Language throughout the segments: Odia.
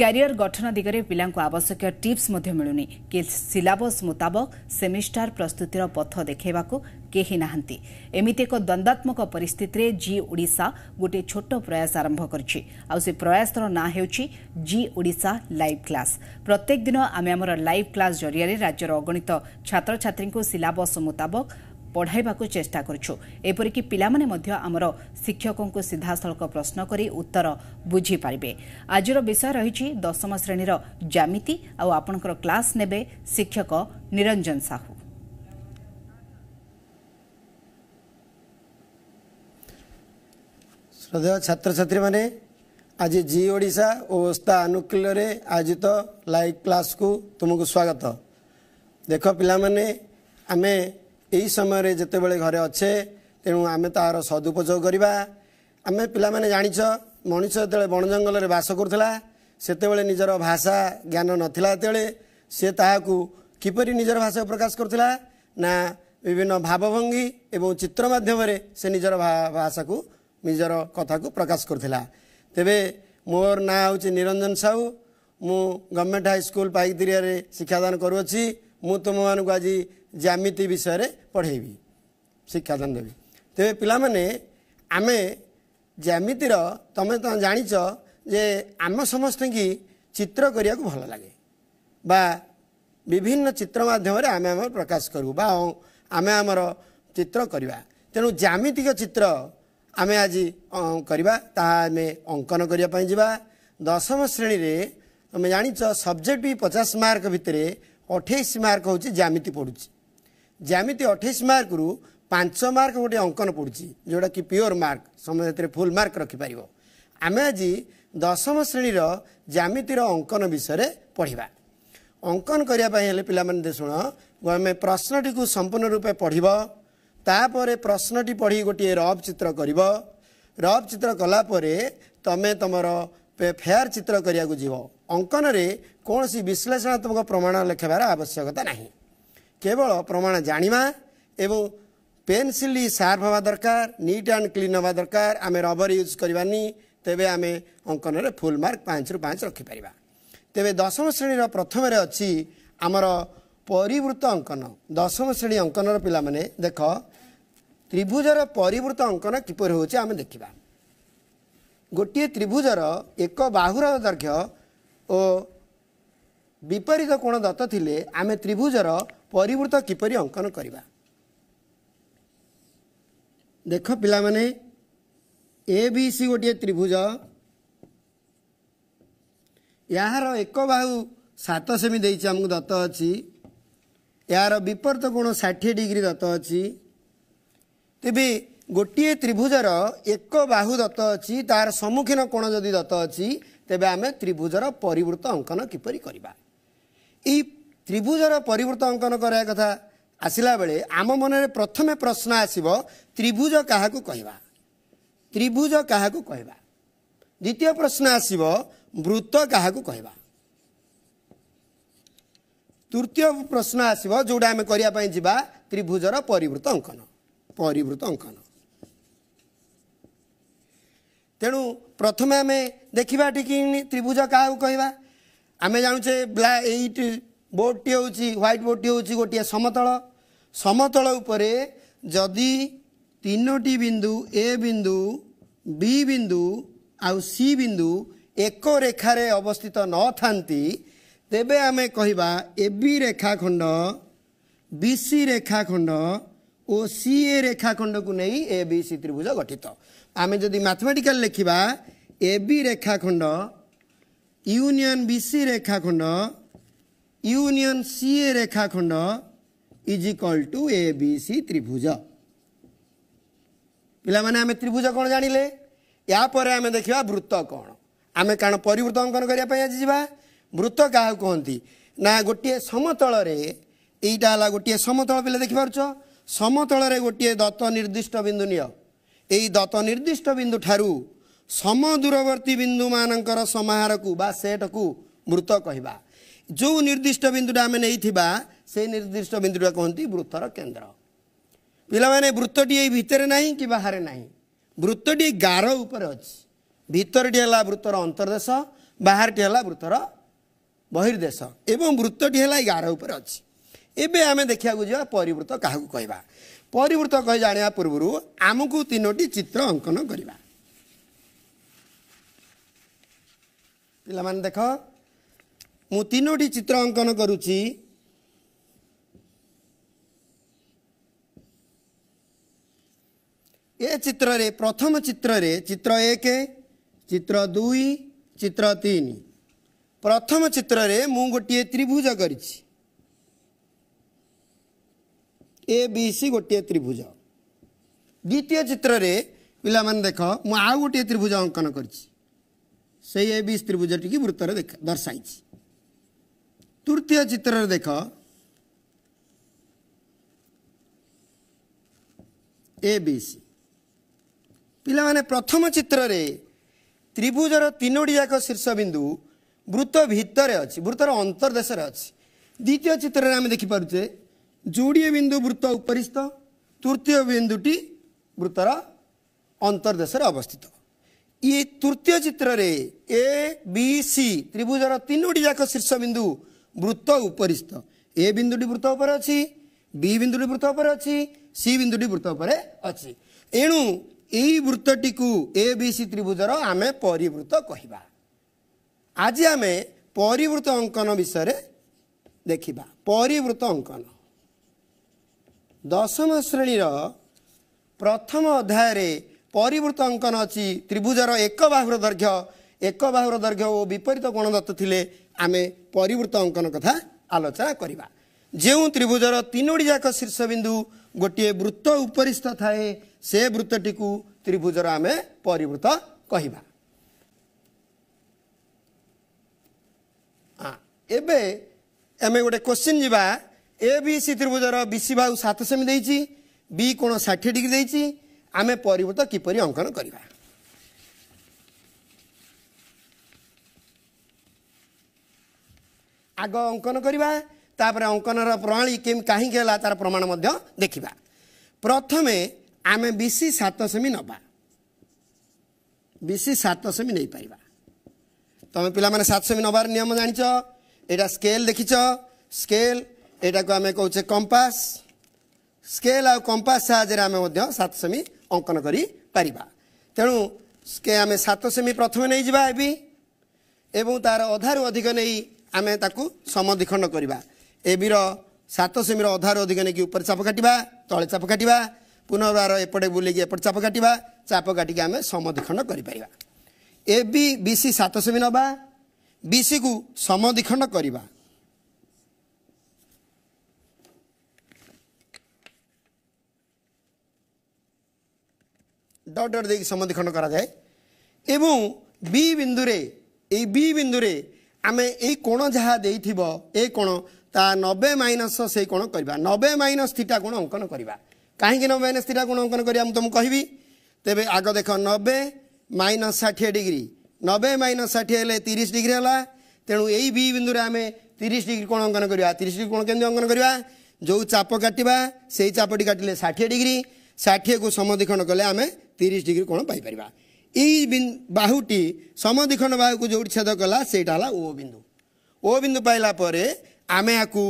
କ୍ୟାରିୟର ଗଠନ ଦିଗରେ ପିଲାଙ୍କୁ ଆବଶ୍ୟକୀୟ ଟିପ୍ସ ମଧ୍ୟ ମିଳୁନି କି ସିଲାବସ୍ ମୁତାବକ ସେମିଷ୍ଟାର ପ୍ରସ୍ତୁତିର ପଥ ଦେଖାଇବାକୁ କେହି ନାହାନ୍ତି ଏମିତି ଏକ ଦ୍ୱନ୍ଦ୍ୱାତ୍ମକ ପରିସ୍ଥିତିରେ ଜି ଓଡ଼ିଶା ଗୋଟିଏ ଛୋଟ ପ୍ରୟାସ ଆରମ୍ଭ କରିଛି ଆଉ ସେ ପ୍ରୟାସର ନାଁ ହେଉଛି ଜି ଓଡ଼ିଶା ଲାଇଭ୍ କ୍ଲାସ୍ ପ୍ରତ୍ୟେକ ଦିନ ଆମେ ଆମର ଲାଇଭ୍ କ୍ଲାସ୍ ଜରିଆରେ ରାଜ୍ୟର ଅଗଣିତ ଛାତ୍ରଛାତ୍ରୀଙ୍କୁ ସିଲାବସ୍ ମୁତାବକ ପଢ଼ାଇବାକୁ ଚେଷ୍ଟା କରୁଛୁ ଏପରିକି ପିଲାମାନେ ମଧ୍ୟ ଆମର ଶିକ୍ଷକଙ୍କୁ ସିଧାସଳଖ ପ୍ରଶ୍ନ କରି ଉତ୍ତର ବୁଝିପାରିବେ ଆଜିର ବିଷୟ ରହିଛି ଦଶମ ଶ୍ରେଣୀର ଜାମିତି ଆଉ ଆପଣଙ୍କର କ୍ଲାସ୍ ନେବେ ଶିକ୍ଷକ ନିରଞ୍ଜନ ସାହୁ ଶ୍ରଦ୍ଧେୟ ଛାତ୍ରଛାତ୍ରୀମାନେ ଆଜି ଜି ଓଡ଼ିଶା ଓ ଓସ୍ତା ଆନୁକୂଲ୍ୟରେ ଆୟୋଜିତ ଲାଇଭ୍ କ୍ଲାସ୍କୁ ତୁମକୁ ସ୍ୱାଗତ ଦେଖ ପିଲାମାନେ ଆମେ ଏହି ସମୟରେ ଯେତେବେଳେ ଘରେ ଅଛେ ତେଣୁ ଆମେ ତାହାର ସଦୁପଯୋଗ କରିବା ଆମେ ପିଲାମାନେ ଜାଣିଛ ମଣିଷ ଯେତେବେଳେ ବଣ ଜଙ୍ଗଲରେ ବାସ କରୁଥିଲା ସେତେବେଳେ ନିଜର ଭାଷା ଜ୍ଞାନ ନଥିଲା ଯେତେବେଳେ ସେ ତାହାକୁ କିପରି ନିଜର ଭାଷାକୁ ପ୍ରକାଶ କରୁଥିଲା ନା ବିଭିନ୍ନ ଭାବଭଙ୍ଗୀ ଏବଂ ଚିତ୍ର ମାଧ୍ୟମରେ ସେ ନିଜର ଭାଷାକୁ ନିଜର କଥାକୁ ପ୍ରକାଶ କରୁଥିଲା ତେବେ ମୋର ନାଁ ହେଉଛି ନିରଞ୍ଜନ ସାହୁ ମୁଁ ଗଭର୍ଣ୍ଣମେଣ୍ଟ ହାଇସ୍କୁଲ ପାଇକ ଦିରିଆରେ ଶିକ୍ଷାଦାନ କରୁଅଛି ମୁଁ ତୁମମାନଙ୍କୁ ଆଜି ଜ୍ୟାମିତି ବିଷୟରେ ପଢ଼େଇବି ଶିକ୍ଷାଦାନ ଦେବି ତେବେ ପିଲାମାନେ ଆମେ ଜ୍ୟାମିତିର ତୁମେ ତ ଜାଣିଛ ଯେ ଆମ ସମସ୍ତଙ୍କୁ ଚିତ୍ର କରିବାକୁ ଭଲ ଲାଗେ ବା ବିଭିନ୍ନ ଚିତ୍ର ମାଧ୍ୟମରେ ଆମେ ଆମର ପ୍ରକାଶ କରିବୁ ବା ଆମେ ଆମର ଚିତ୍ର କରିବା ତେଣୁ ଜ୍ୟାମିତିକ ଚିତ୍ର ଆମେ ଆଜି କରିବା ତାହା ଆମେ ଅଙ୍କନ କରିବା ପାଇଁ ଯିବା ଦଶମ ଶ୍ରେଣୀରେ ତୁମେ ଜାଣିଛ ସବଜେକ୍ଟ ବି ପଚାଶ ମାର୍କ ଭିତରେ ଅଠେଇଶ ମାର୍କ ହେଉଛି ଜ୍ୟାମିତି ପଡ଼ୁଛି ଯେମିତି ଅଠେଇଶ ମାର୍କରୁ ପାଞ୍ଚ ମାର୍କ ଗୋଟିଏ ଅଙ୍କନ ପଡ଼ୁଛି ଯେଉଁଟାକି ପିଓର ମାର୍କ ସମୟ ସେଥିରେ ଫୁଲ୍ ମାର୍କ ରଖିପାରିବ ଆମେ ଆଜି ଦଶମ ଶ୍ରେଣୀର ଜ୍ୟାମିତିର ଅଙ୍କନ ବିଷୟରେ ପଢ଼ିବା ଅଙ୍କନ କରିବା ପାଇଁ ହେଲେ ପିଲାମାନେ ଶୁଣ ଆମେ ପ୍ରଶ୍ନଟିକୁ ସମ୍ପୂର୍ଣ୍ଣ ରୂପେ ପଢ଼ିବ ତାପରେ ପ୍ରଶ୍ନଟି ପଢ଼ି ଗୋଟିଏ ରଫ୍ ଚିତ୍ର କରିବ ରଫ୍ ଚିତ୍ର କଲାପରେ ତୁମେ ତୁମର ଫେୟାର୍ ଚିତ୍ର କରିବାକୁ ଯିବ ଅଙ୍କନରେ କୌଣସି ବିଶ୍ଳେଷଣାତ୍ମକ ପ୍ରମାଣ ଲେଖିବାର ଆବଶ୍ୟକତା ନାହିଁ କେବଳ ପ୍ରମାଣ ଜାଣିବା ଏବଂ ପେନସିଲ ସାର୍ପ ହେବା ଦରକାର ନିଟ୍ ଆଣ୍ଡ କ୍ଲିନ୍ ହେବା ଦରକାର ଆମେ ରବର ୟୁଜ୍ କରିବାନି ତେବେ ଆମେ ଅଙ୍କନରେ ଫୁଲ୍ ମାର୍କ ପାଞ୍ଚରୁ ପାଞ୍ଚ ରଖିପାରିବା ତେବେ ଦଶମ ଶ୍ରେଣୀର ପ୍ରଥମରେ ଅଛି ଆମର ପରିବୃତ୍ତ ଅଙ୍କନ ଦଶମ ଶ୍ରେଣୀ ଅଙ୍କନର ପିଲାମାନେ ଦେଖ ତ୍ରିଭୁଜର ପରିବୃତ୍ତ ଅଙ୍କନ କିପରି ହେଉଛି ଆମେ ଦେଖିବା ଗୋଟିଏ ତ୍ରିଭୁଜର ଏକ ବାହୁର ଦୈର୍ଘ୍ୟ ଓ ବିପରୀତ କୋଣ ଦତ୍ତ ଥିଲେ ଆମେ ତ୍ରିଭୁଜର ପରିବୃତ କିପରି ଅଙ୍କନ କରିବା ଦେଖ ପିଲାମାନେ ଏ ବି ସି ଗୋଟିଏ ତ୍ରିଭୁଜ ଏହାର ଏକ ବାହୁ ସାତ ସେମି ଦେଇଛି ଆମକୁ ଦତ୍ତ ଅଛି ଏହାର ବିପରୀତ କୋଣ ଷାଠିଏ ଡିଗ୍ରୀ ଦତ୍ତ ଅଛି ତେବେ ଗୋଟିଏ ତ୍ରିଭୁଜର ଏକ ବାହୁ ଦତ୍ତ ଅଛି ତାହାର ସମ୍ମୁଖୀନ କୋଣ ଯଦି ଦତ୍ତ ଅଛି ତେବେ ଆମେ ତ୍ରିଭୁଜର ପରିବୃତ୍ତ ଅଙ୍କନ କିପରି କରିବା ଏହି ତ୍ରିଭୁଜର ପରିବୃତ ଅଙ୍କନ କରିବା କଥା ଆସିଲା ବେଳେ ଆମ ମନରେ ପ୍ରଥମେ ପ୍ରଶ୍ନ ଆସିବ ତ୍ରିଭୁଜ କାହାକୁ କହିବା ତ୍ରିଭୁଜ କାହାକୁ କହିବା ଦ୍ୱିତୀୟ ପ୍ରଶ୍ନ ଆସିବ ବୃତ୍ତ କାହାକୁ କହିବା ତୃତୀୟ ପ୍ରଶ୍ନ ଆସିବ ଯେଉଁଟା ଆମେ କରିବା ପାଇଁ ଯିବା ତ୍ରିଭୁଜର ପରିବୃତ ଅଙ୍କନ ପରିବୃତ ଅଙ୍କନ ତେଣୁ ପ୍ରଥମେ ଆମେ ଦେଖିବା ଟିକି ତ୍ରିଭୁଜ କାହାକୁ କହିବା ଆମେ ଜାଣୁଛେ ବ୍ଲା ଏଇ ବୋର୍ଡ଼ଟି ହେଉଛି ହ୍ୱାଇଟ୍ ବୋର୍ଡ଼ଟି ହେଉଛି ଗୋଟିଏ ସମତଳ ସମତଳ ଉପରେ ଯଦି ତିନୋଟି ବିନ୍ଦୁ ଏ ବିନ୍ଦୁ ବି ବିନ୍ଦୁ ଆଉ ସି ବିନ୍ଦୁ ଏକ ରେଖାରେ ଅବସ୍ଥିତ ନଥାନ୍ତି ତେବେ ଆମେ କହିବା ଏ ବି ରେଖା ଖଣ୍ଡ ବି ସି ରେଖା ଖଣ୍ଡ ଓ ସି ଏ ରେଖା ଖଣ୍ଡକୁ ନେଇ ଏ ବି ସି ତ୍ରିଭୁଜ ଗଠିତ ଆମେ ଯଦି ମ୍ୟାଥମେଟିକାଲ ଲେଖିବା ଏ ବି ରେଖା ଖଣ୍ଡ ୟୁନିଅନ୍ ବି ସି ରେଖାଖଣ୍ଡ ୟୁନିଅନ୍ ସି ଏ ଖଣ୍ଡ is equal to A B C ତ୍ରିଭୁଜ ପିଲାମାନେ ଆମେ ତ୍ରିଭୁଜ କ'ଣ ଜାଣିଲେ ୟାପରେ ଆମେ ଦେଖିବା ବୃତ୍ତ କ'ଣ ଆମେ କାରଣ ପରିବୃତ୍ତ ଅଙ୍କନ କରିବା ପାଇଁ ଆଜି ଯିବା ବୃତ୍ତ କାହାକୁ କହନ୍ତି ନା ଗୋଟିଏ ସମତଳରେ ଏଇଟା ହେଲା ଗୋଟିଏ ସମତଳ ପିଲା ଦେଖିପାରୁଛ ସମତଳରେ ଗୋଟିଏ ଦତ୍ତ ନିର୍ଦ୍ଦିଷ୍ଟ ବିନ୍ଦୁ ନିଅ ଏଇ ଦତ୍ତ ନିର୍ଦ୍ଦିଷ୍ଟ ବିନ୍ଦୁ ଠାରୁ ସମଦୂରବର୍ତ୍ତୀ ବିନ୍ଦୁମାନଙ୍କର ସମାହାରକୁ ବା ସେଟ୍କୁ ମୃତ କହିବା जो निर्दिष्ट बिन्दु आम निर्दिष्ट बिन्दुटा कि वृत्तर केन्द्र पहिला वृत्ती भितर नै कि बाहर नै वृत्त गार भितर वृत्त र अन्तर्देश बाहेट वृत्तर बहिर्देश वृत्त गारे आमे देखाको जा परिवत कहाँको कहि परिवृत जाँदा पूर्व आमुकु चित्र अंकन अङ्कन पहिला देख ମୁଁ ତିନୋଟି ଚିତ୍ର ଅଙ୍କନ କରୁଛି ଏ ଚିତ୍ରରେ ପ୍ରଥମ ଚିତ୍ରରେ ଚିତ୍ର ଏକ ଚିତ୍ର ଦୁଇ ଚିତ୍ର ତିନି ପ୍ରଥମ ଚିତ୍ରରେ ମୁଁ ଗୋଟିଏ ତ୍ରିଭୁଜ କରିଛି ଏ ବି ସି ଗୋଟିଏ ତ୍ରିଭୁଜ ଦ୍ୱିତୀୟ ଚିତ୍ରରେ ପିଲାମାନେ ଦେଖ ମୁଁ ଆଉ ଗୋଟିଏ ତ୍ରିଭୁଜ ଅଙ୍କନ କରିଛି ସେଇ ଏ ବି ସି ତ୍ରିଭୁଜଟିକୁ ବୃତ୍ତରେ ଦର୍ଶାଇଛି तृतीय चित्र देख ए बी सी ପିଲାମାନେ ପ୍ରଥମ ଚିତ୍ରରେ ତ୍ରିଭୁଜର ତିନୋଟି ଯାକ ଶୀର୍ଷବିନ୍ଦୁ ବୃତ୍ତ ଭିତରେ ଅଛି ବୃତ୍ତର ଅନ୍ତର୍ଦେଶରେ ଅଛି ଦ୍ୱିତୀୟ ଚିତ୍ରରେ ଆମେ ଦେଖିପାରୁଛେ ଯୋଡ଼ିଏ ବିନ୍ଦୁ ବୃତ୍ତ ଉପରିସ୍ଥ ତୃତୀୟ ବିନ୍ଦୁଟି ବୃତ୍ତର ଅନ୍ତର୍ଦେଶରେ ଅବସ୍ଥିତ ଇଏ ତୃତୀୟ ଚିତ୍ରରେ ଏ ବି ସି ତ୍ରିଭୁଜର ତିନୋଟି ଯାକ ଶୀର୍ଷବିନ୍ଦୁ ବୃତ୍ତ ଉପରିସ୍ଥ ଏ ବିନ୍ଦୁଟି ବୃତ୍ତ ଉପରେ ଅଛି ବି ବିନ୍ଦୁଟି ବୃତ୍ତ ଉପରେ ଅଛି ସି ବିନ୍ଦୁଟି ବୃତ୍ତ ଉପରେ ଅଛି ଏଣୁ ଏହି ବୃତ୍ତଟିକୁ ଏ ବି ସି ତ୍ରିଭୁଜର ଆମେ ପରିବୃତ କହିବା ଆଜି ଆମେ ପରିବୃତ ଅଙ୍କନ ବିଷୟରେ ଦେଖିବା ପରିବୃତ ଅଙ୍କନ ଦଶମ ଶ୍ରେଣୀର ପ୍ରଥମ ଅଧ୍ୟାୟରେ ପରିବୃତ ଅଙ୍କନ ଅଛି ତ୍ରିଭୁଜର ଏକ ବାହୁର ଦୈର୍ଘ୍ୟ ଏକ ବାହୁର ଦୈର୍ଘ୍ୟ ଓ ବିପରୀତ ଗୁଣଦତ୍ତ ଥିଲେ ଆମେ ପରିବୃତ ଅଙ୍କନ କଥା ଆଲୋଚନା କରିବା ଯେଉଁ ତ୍ରିଭୁଜର ତିନୋଟି ଯାକ ଶୀର୍ଷବିନ୍ଦୁ ଗୋଟିଏ ବୃତ୍ତ ଉପରିସ୍ଥ ଥାଏ ସେ ବୃତ୍ତଟିକୁ ତ୍ରିଭୁଜର ଆମେ ପରିବୃତ କହିବା ଏବେ ଆମେ ଗୋଟେ କୋଶ୍ଚିନ୍ ଯିବା ଏ ବି ସି ତ୍ରିଭୁଜର ବି ସି ବାହୁ ସାତ ସେମି ଦେଇଛି ବି କୋଣ ଷାଠିଏ ଡିଗ୍ରୀ ଦେଇଛି ଆମେ ପରିବୃତ କିପରି ଅଙ୍କନ କରିବା ଆଗ ଅଙ୍କନ କରିବା ତାପରେ ଅଙ୍କନର ପ୍ରଣାଳୀ କେମିତି କାହିଁକି ହେଲା ତାର ପ୍ରମାଣ ମଧ୍ୟ ଦେଖିବା ପ୍ରଥମେ ଆମେ ବି ସି ସାତ ସେମି ନେବା ବି ସି ସାତ ସେମି ନେଇପାରିବା ତୁମେ ପିଲାମାନେ ସାତ ସେମି ନେବାର ନିୟମ ଜାଣିଛ ଏଇଟା ସ୍କେଲ୍ ଦେଖିଛ ସ୍କେଲ୍ ଏଇଟାକୁ ଆମେ କହୁଛେ କମ୍ପାସ୍ ସ୍କେଲ୍ ଆଉ କମ୍ପାସ୍ ସାହାଯ୍ୟରେ ଆମେ ମଧ୍ୟ ସାତ ସେମି ଅଙ୍କନ କରିପାରିବା ତେଣୁ ସ୍କେ ଆମେ ସାତ ସେମି ପ୍ରଥମେ ନେଇଯିବା ଏବେ ଏବଂ ତାର ଅଧାରୁ ଅଧିକ ନେଇ ଆମେ ତାକୁ ସମଦ୍ୱିଖଣ୍ଡ କରିବା ଏ ବିର ସାତ ସେମିର ଅଧାରୁ ଅଧିକ ନେଇକି ଉପରେ ଚାପ କାଟିବା ତଳେ ଚାପ କାଟିବା ପୁନର୍ବାର ଏପଟେ ବୁଲିକି ଏପଟେ ଚାପ କାଟିବା ଚାପ କାଟିକି ଆମେ ସମଦ୍ୱିଖଣ୍ଡ କରିପାରିବା ଏ ବି ବି ସି ସାତ ସେମି ନେବା ବି ସିକୁ ସମଦ୍ୱିଖଣ୍ଡ କରିବା ଡଟ ଡଟ ଦେଇକି ସମଦ୍ୱିଖଣ୍ଡ କରାଯାଏ ଏବଂ ବି ବିନ୍ଦୁରେ ଏଇ ବି ବିନ୍ଦୁରେ ଆମେ ଏଇ କୋଣ ଯାହା ଦେଇଥିବ ଏ କୋଣ ତା ନବେ ମାଇନସ୍ ସେଇ କୋଣ କରିବା ନବେ ମାଇନସ୍ ଥିଟା କୋଣ ଅଙ୍କନ କରିବା କାହିଁକି ନବେ ମାଇନସ ଥିଟା କୋଣ ଅଙ୍କନ କରିବା ମୁଁ ତୁମକୁ କହିବି ତେବେ ଆଗ ଦେଖ ନବେ ମାଇନସ୍ ଷାଠିଏ ଡିଗ୍ରୀ ନବେ ମାଇନସ୍ ଷାଠିଏ ହେଲେ ତିରିଶ ଡିଗ୍ରୀ ହେଲା ତେଣୁ ଏଇ ବି ବିନ୍ଦୁରେ ଆମେ ତିରିଶ ଡିଗ୍ରୀ କ'ଣ ଅଙ୍କନ କରିବା ତିରିଶ ଡିଗ୍ରୀ କ'ଣ କେମିତି ଅଙ୍କନ କରିବା ଯେଉଁ ଚାପ କାଟିବା ସେଇ ଚାପଟି କାଟିଲେ ଷାଠିଏ ଡିଗ୍ରୀ ଷାଠିଏକୁ ସମଧିକ୍ଷଣ କଲେ ଆମେ ତିରିଶ ଡିଗ୍ରୀ କ'ଣ ପାଇପାରିବା ଏଇ ବାହୁଟି ସମଦିଖଣ୍ଡ ବାହୁକୁ ଯେଉଁଠି ଛେଦ କଲା ସେଇଟା ହେଲା ଓ ବିନ୍ଦୁ ଓ ବିନ୍ଦୁ ପାଇଲା ପରେ ଆମେ ୟାକୁ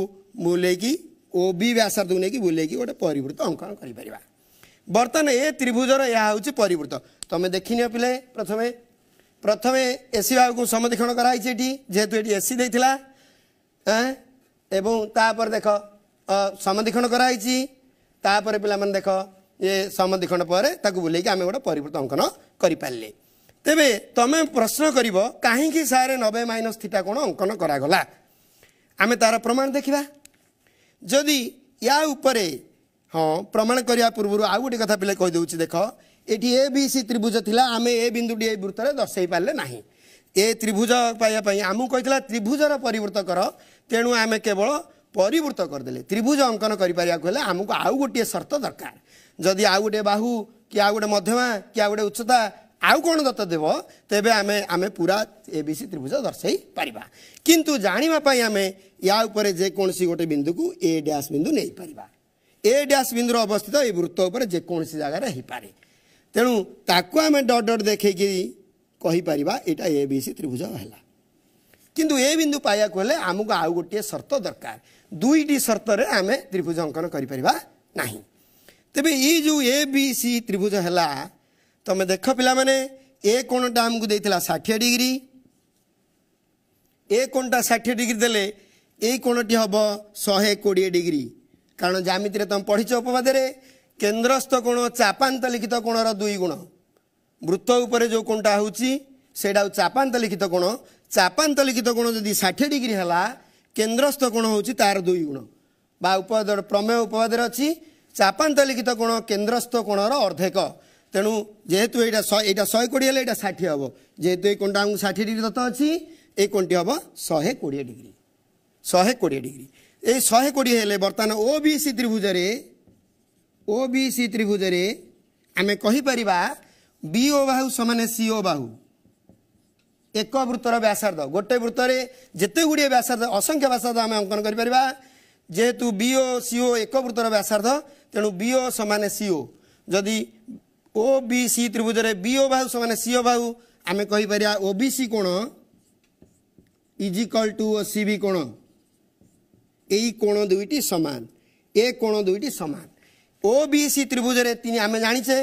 ବୁଲେଇକି ଓ ବି ବ୍ୟାସାର୍ଦ୍ଧକୁ ନେଇକି ବୁଲେଇକି ଗୋଟେ ପରିବୃତ୍ତ ଅଙ୍କନ କରିପାରିବା ବର୍ତ୍ତମାନ ଏ ତ୍ରିଭୁଜର ଏହା ହେଉଛି ପରିବୃତ୍ତ ତୁମେ ଦେଖିନିଅ ପିଲେ ପ୍ରଥମେ ପ୍ରଥମେ ଏସି ବାହୁକୁ ସମଦିକ୍ଷଣ କରାହେଇଛି ଏଠି ଯେହେତୁ ଏଠି ଏ ସି ଦେଇଥିଲା ଏବଂ ତାପରେ ଦେଖ ସମଦିକ୍ଷଣ କରାହେଇଛି ତାପରେ ପିଲାମାନେ ଦେଖ ଏ ସମଧି ଖଣ୍ଡ ପରେ ତାକୁ ବୁଲେଇକି ଆମେ ଗୋଟେ ପରିବର୍ତ୍ତନ ଅଙ୍କନ କରିପାରିଲେ ତେବେ ତମେ ପ୍ରଶ୍ନ କରିବ କାହିଁକି ସାର୍ ନବେ ମାଇନସ୍ ଥିଟା କ'ଣ ଅଙ୍କନ କରାଗଲା ଆମେ ତାର ପ୍ରମାଣ ଦେଖିବା ଯଦି ୟା ଉପରେ ହଁ ପ୍ରମାଣ କରିବା ପୂର୍ବରୁ ଆଉ ଗୋଟେ କଥା ପିଲା କହିଦେଉଛି ଦେଖ ଏଠି ଏ ବି ସି ତ୍ରିଭୁଜ ଥିଲା ଆମେ ଏ ବିନ୍ଦୁଟି ଏ ବୃତ୍ତରେ ଦର୍ଶାଇ ପାରିଲେ ନାହିଁ ଏ ତ୍ରିଭୁଜ ପାଇବା ପାଇଁ ଆମକୁ କହିଥିଲା ତ୍ରିଭୁଜର ପରିବର୍ତ୍ତ କର ତେଣୁ ଆମେ କେବଳ ପରିବୃତ କରିଦେଲେ ତ୍ରିଭୁଜ ଅଙ୍କନ କରିପାରିବାକୁ ହେଲେ ଆମକୁ ଆଉ ଗୋଟିଏ ସର୍ତ୍ତ ଦରକାର ଯଦି ଆଉ ଗୋଟିଏ ବାହୁ କି ଆଉ ଗୋଟେ ମଧ୍ୟମା କି ଆଉ ଗୋଟେ ଉଚ୍ଚତା ଆଉ କ'ଣ ଦତ୍ତ ଦେବ ତେବେ ଆମେ ଆମେ ପୁରା ଏ ବି ସି ତ୍ରିଭୁଜ ଦର୍ଶାଇ ପାରିବା କିନ୍ତୁ ଜାଣିବା ପାଇଁ ଆମେ ୟା ଉପରେ ଯେକୌଣସି ଗୋଟେ ବିନ୍ଦୁକୁ ଏ ଡ୍ୟାସ୍ ବିନ୍ଦୁ ନେଇପାରିବା ଏ ଡ୍ୟାସ୍ ବିନ୍ଦୁର ଅବସ୍ଥିତ ଏଇ ବୃତ୍ତ ଉପରେ ଯେକୌଣସି ଜାଗାରେ ହେଇପାରେ ତେଣୁ ତାକୁ ଆମେ ଡଟ୍ ଡଟ୍ ଦେଖେଇକି କହିପାରିବା ଏଇଟା ଏ ବି ସି ତ୍ରିଭୁଜ ହେଲା କିନ୍ତୁ ଏ ବିନ୍ଦୁ ପାଇବାକୁ ହେଲେ ଆମକୁ ଆଉ ଗୋଟିଏ ସର୍ତ୍ତ ଦରକାର ଦୁଇଟି ସର୍ତ୍ତରେ ଆମେ ତ୍ରିଭୁଜ ଅଙ୍କନ କରିପାରିବା ନାହିଁ ତେବେ ଏଇ ଯେଉଁ ଏ ବି ସି ତ୍ରିଭୁଜ ହେଲା ତୁମେ ଦେଖ ପିଲାମାନେ ଏ କୋଣଟା ଆମକୁ ଦେଇଥିଲା ଷାଠିଏ ଡିଗ୍ରୀ ଏ କୋଣଟା ଷାଠିଏ ଡିଗ୍ରୀ ଦେଲେ ଏଇ କୋଣଟି ହେବ ଶହେ କୋଡ଼ିଏ ଡିଗ୍ରୀ କାରଣ ଜାମିତିରେ ତୁମେ ପଢ଼ିଛ ଉପବାଦରେ କେନ୍ଦ୍ରସ୍ଥ କୋଣ ଚାପାନ୍ତ ଲିଖିତ କୋଣର ଦୁଇ ଗୁଣ ବୃତ୍ତ ଉପରେ ଯେଉଁ କୋଣଟା ହେଉଛି ସେଇଟା ହେଉଛି ଚାପାନ୍ତ ଲିଖିତ କୋଣ ଚାପାନ୍ତ ଲିଖିତ କୋଣ ଯଦି ଷାଠିଏ ଡିଗ୍ରୀ ହେଲା କେନ୍ଦ୍ରସ୍ଥ ଗୁଣ ହେଉଛି ତାର ଦୁଇ ଗୁଣ ବା ଉପବାଦ ପ୍ରମେୟ ଉପବାଦରେ ଅଛି ଚାପାନ୍ତ ଲିଖିତ ଗୁଣ କେନ୍ଦ୍ରସ୍ଥ ଗୁଣର ଅର୍ଦ୍ଧେକ ତେଣୁ ଯେହେତୁ ଏଇଟା ଏଇଟା ଶହେ କୋଡ଼ିଏ ହେଲେ ଏଇଟା ଷାଠିଏ ହେବ ଯେହେତୁ ଏଇ କୁଣ୍ଡା ଆମକୁ ଷାଠିଏ ଡିଗ୍ରୀ ତ ଅଛି ଏଇ କୁଣ୍ଡି ହେବ ଶହେ କୋଡ଼ିଏ ଡିଗ୍ରୀ ଶହେ କୋଡ଼ିଏ ଡିଗ୍ରୀ ଏଇ ଶହେ କୋଡ଼ିଏ ହେଲେ ବର୍ତ୍ତମାନ ଓ ବି ସି ତ୍ରିଭୁଜରେ ଓ ବି ସି ତ୍ରିଭୁଜରେ ଆମେ କହିପାରିବା ବି ଓ ବାହୁ ସମାନେ ସି ଓ ବାହୁ एक वृत्त र व्यासार्र्ध गोटे वृत्तले जति गुड व्यासार असङ्ख्य व्यासार अङ्कन गरिपर जे विकृत्तर व्यासार्ध ते बिओ समान सिओ जति ओसि त्रिभुजर वि ओबाु सान सिओ बाहु अम ओ बी सी कोण is equal to O C B कोण कोण दुईटी समान ए कोण दुईटी समान ओ बी विसि त्रिभुजर आम जान्छे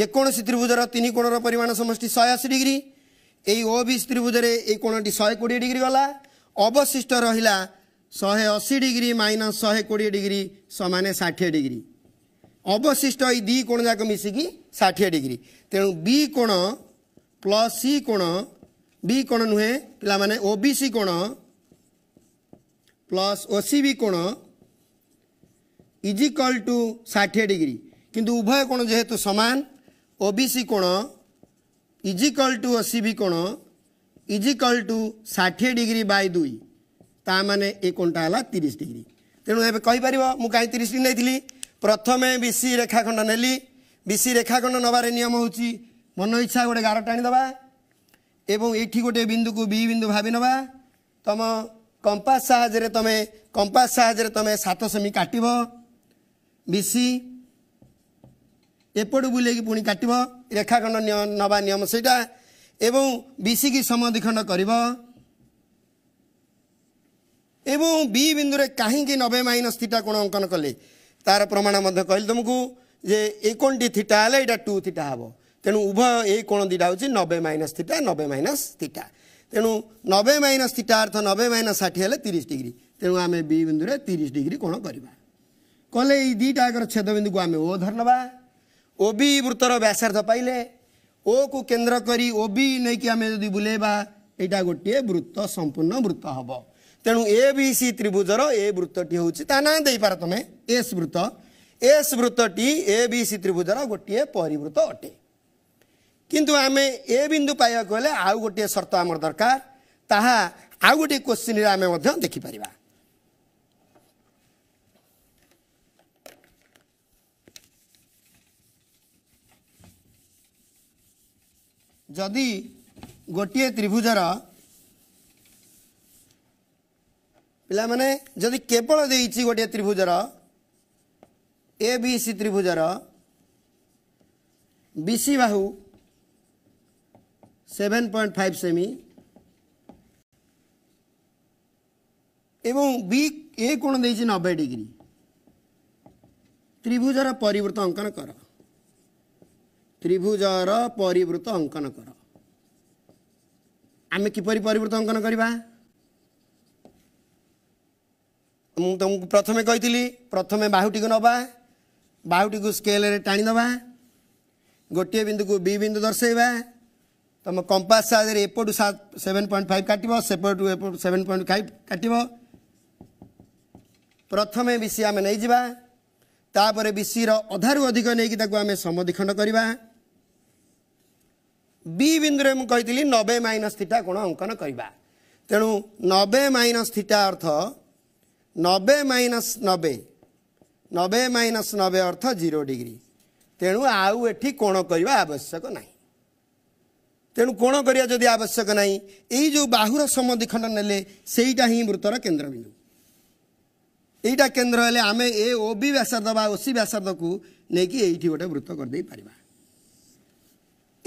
जोसिस त्रिभुजर तीन कोण र परिमाण समष्टि शी डिग्री ଏଇ ଓ ବି ତ୍ରିଭୁଜରେ ଏଇ କୋଣଟି ଶହେ କୋଡ଼ିଏ ଡିଗ୍ରୀ ଗଲା ଅବଶିଷ୍ଟ ରହିଲା ଶହେ ଅଶୀ ଡିଗ୍ରୀ ମାଇନସ୍ ଶହେ କୋଡ଼ିଏ ଡିଗ୍ରୀ ସମାନେ ଷାଠିଏ ଡିଗ୍ରୀ ଅବଶିଷ୍ଟ ଏଇ ଦୁଇ କୋଣ ଯାକ ମିଶିକି ଷାଠିଏ ଡିଗ୍ରୀ ତେଣୁ ବି କୋଣ ପ୍ଲସ୍ ସି କୋଣ ବି କୋଣ ନୁହେଁ ପିଲାମାନେ ଓ ବି ସି କୋଣ ପ୍ଲସ୍ ଓ ସି ବି କୋଣ ଇଜିକ୍ୱାଲ୍ ଟୁ ଷାଠିଏ ଡିଗ୍ରୀ କିନ୍ତୁ ଉଭୟ କୋଣ ଯେହେତୁ ସମାନ ଓ ବି ସି କୋଣ ଇଜିକ୍ୱାଲ୍ ଟୁ ଅଶୀ ବି କ'ଣ ଇଜିକ୍ୱାଲ୍ ଟୁ ଷାଠିଏ ଡିଗ୍ରୀ ବାଇ ଦୁଇ ତା ମାନେ ଏ କଣ୍ଟା ହେଲା ତିରିଶ ଡିଗ୍ରୀ ତେଣୁ ଏବେ କହିପାରିବ ମୁଁ କାହିଁ ତିରିଶ ଡିଗ୍ରୀ ନେଇଥିଲି ପ୍ରଥମେ ବି ସି ରେଖାଖଣ୍ଡ ନେଲି ବି ସି ରେଖାଖଣ୍ଡ ନେବାରେ ନିୟମ ହେଉଛି ମନ ଇଚ୍ଛା ଗୋଟେ ଗାର ଟାଣିଦେବା ଏବଂ ଏଇଠି ଗୋଟେ ବିନ୍ଦୁକୁ ବି ବିନ୍ଦୁ ଭାବି ନେବା ତୁମ କମ୍ପାସ୍ ସାହାଯ୍ୟରେ ତୁମେ କମ୍ପାସ୍ ସାହାଯ୍ୟରେ ତୁମେ ସାତ ସେମି କାଟିବ ବି ସି ଏପଟୁ ବୁଲେଇକି ପୁଣି କାଟିବ ରେଖାଖଣ୍ଡ ନେବା ନିୟମ ସେଇଟା ଏବଂ ବିଶିକି ସମଧି ଖଣ୍ଡ କରିବ ଏବଂ ବି ବିନ୍ଦୁରେ କାହିଁକି ନବେ ମାଇନସ୍ ଥିଟା କୋଣ ଅଙ୍କନ କଲେ ତାର ପ୍ରମାଣ ମଧ୍ୟ କହିଲି ତୁମକୁ ଯେ ଏ କୋଣଟି ଥିଟା ହେଲେ ଏଇଟା ଟୁ ଥିଟା ହେବ ତେଣୁ ଉଭୟ ଏଇ କୋଣ ଦୁଇଟା ହେଉଛି ନବେ ମାଇନସ୍ ଥିଟା ନବେ ମାଇନସ୍ ଥିଟା ତେଣୁ ନବେ ମାଇନସ୍ ଥିଟା ଅର୍ଥ ନବେ ମାଇନସ୍ ଷାଠିଏ ହେଲେ ତିରିଶ ଡିଗ୍ରୀ ତେଣୁ ଆମେ ବି ବିନ୍ଦୁରେ ତିରିଶ ଡିଗ୍ରୀ କ'ଣ କରିବା କହିଲେ ଏଇ ଦୁଇଟା ଆଗର ଛେଦ ବିନ୍ଦୁକୁ ଆମେ ଓ ଧରିନେବା ଓବି ବୃତ୍ତର ବ୍ୟାସାର୍ଦ୍ଧ ପାଇଲେ ଓକୁ କେନ୍ଦ୍ର କରି ଓବି ନେଇକି ଆମେ ଯଦି ବୁଲେଇବା ଏଇଟା ଗୋଟିଏ ବୃତ୍ତ ସମ୍ପୂର୍ଣ୍ଣ ବୃତ୍ତ ହେବ ତେଣୁ ଏ ବି ସି ତ୍ରିଭୁଜର ଏ ବୃତ୍ତଟି ହେଉଛି ତା ନାଁ ଦେଇପାର ତୁମେ ଏସ୍ ବୃତ୍ତ ଏସ୍ ବୃତ୍ତଟି ଏ ବି ସି ତ୍ରିଭୁଜର ଗୋଟିଏ ପରିବୃତ ଅଟେ କିନ୍ତୁ ଆମେ ଏ ବିନ୍ଦୁ ପାଇବାକୁ ହେଲେ ଆଉ ଗୋଟିଏ ସର୍ତ୍ତ ଆମର ଦରକାର ତାହା ଆଉ ଗୋଟିଏ କୋଶ୍ଚିନ୍ରେ ଆମେ ମଧ୍ୟ ଦେଖିପାରିବା ଯଦି ଗୋଟିଏ ତ୍ରିଭୁଜର ପିଲାମାନେ ଯଦି କେବଳ ଦେଇଛି ଗୋଟିଏ ତ୍ରିଭୁଜର ଏ ବି ସି ତ୍ରିଭୁଜର ବିସି ବାହୁ ସେଭେନ୍ ପଏଣ୍ଟ ଫାଇଭ୍ ସେମି ଏବଂ ବି ଏ କୋଣ ଦେଇଛି ନବେ ଡିଗ୍ରୀ ତ୍ରିଭୁଜର ପରିବୃତ୍ତ ଅଙ୍କନ କର ତ୍ରିଭୁଜର ପରିବୃତ ଅଙ୍କନ କର ଆମେ କିପରି ପରିବୃତ ଅଙ୍କନ କରିବା ମୁଁ ତୁମକୁ ପ୍ରଥମେ କହିଥିଲି ପ୍ରଥମେ ବାହୁଟିକୁ ନେବା ବାହୁଟିକୁ ସ୍କେଲରେ ଟାଣିଦେବା ଗୋଟିଏ ବିନ୍ଦୁକୁ ବି ବିନ୍ଦୁ ଦର୍ଶାଇବା ତୁମ କମ୍ପାସ ସାହାଯ୍ୟରେ ଏପଟୁ ସାତ ସେଭେନ୍ ପଏଣ୍ଟ ଫାଇଭ୍ କାଟିବ ସେପଟୁ ଏପଟୁ ସେଭେନ୍ ପଏଣ୍ଟ ଫାଇଭ୍ କାଟିବ ପ୍ରଥମେ ବି ସି ଆମେ ନେଇଯିବା ତାପରେ ବି ସିର ଅଧାରୁ ଅଧିକ ନେଇକି ତାକୁ ଆମେ ସମଧିଖଣ୍ଡ କରିବା ବି ବିନ୍ଦୁରେ ମୁଁ କହିଥିଲି ନବେ ମାଇନସ୍ ଥିଟା କୋଣ ଅଙ୍କନ କରିବା ତେଣୁ ନବେ ମାଇନସ୍ ଥିଟା ଅର୍ଥ ନବେ ମାଇନସ୍ ନବେ ନବେ ମାଇନସ୍ ନବେ ଅର୍ଥ ଜିରୋ ଡିଗ୍ରୀ ତେଣୁ ଆଉ ଏଠି କୋଣ କରିବା ଆବଶ୍ୟକ ନାହିଁ ତେଣୁ କୋଣ କରିବା ଯଦି ଆବଶ୍ୟକ ନାହିଁ ଏଇ ଯେଉଁ ବାହୁର ସମଧି ଖଣ୍ଡ ନେଲେ ସେଇଟା ହିଁ ମୃତର କେନ୍ଦ୍ରବିନ୍ଦୁ ଏଇଟା କେନ୍ଦ୍ର ହେଲେ ଆମେ ଏ ଓ ବି ବ୍ୟାସାର୍ଦ୍ଧ ବା ଓ ସି ବ୍ୟାସାର୍ଦ୍ଧକୁ ନେଇକି ଏଇଠି ଗୋଟେ ବୃତ୍ତ କରିଦେଇପାରିବା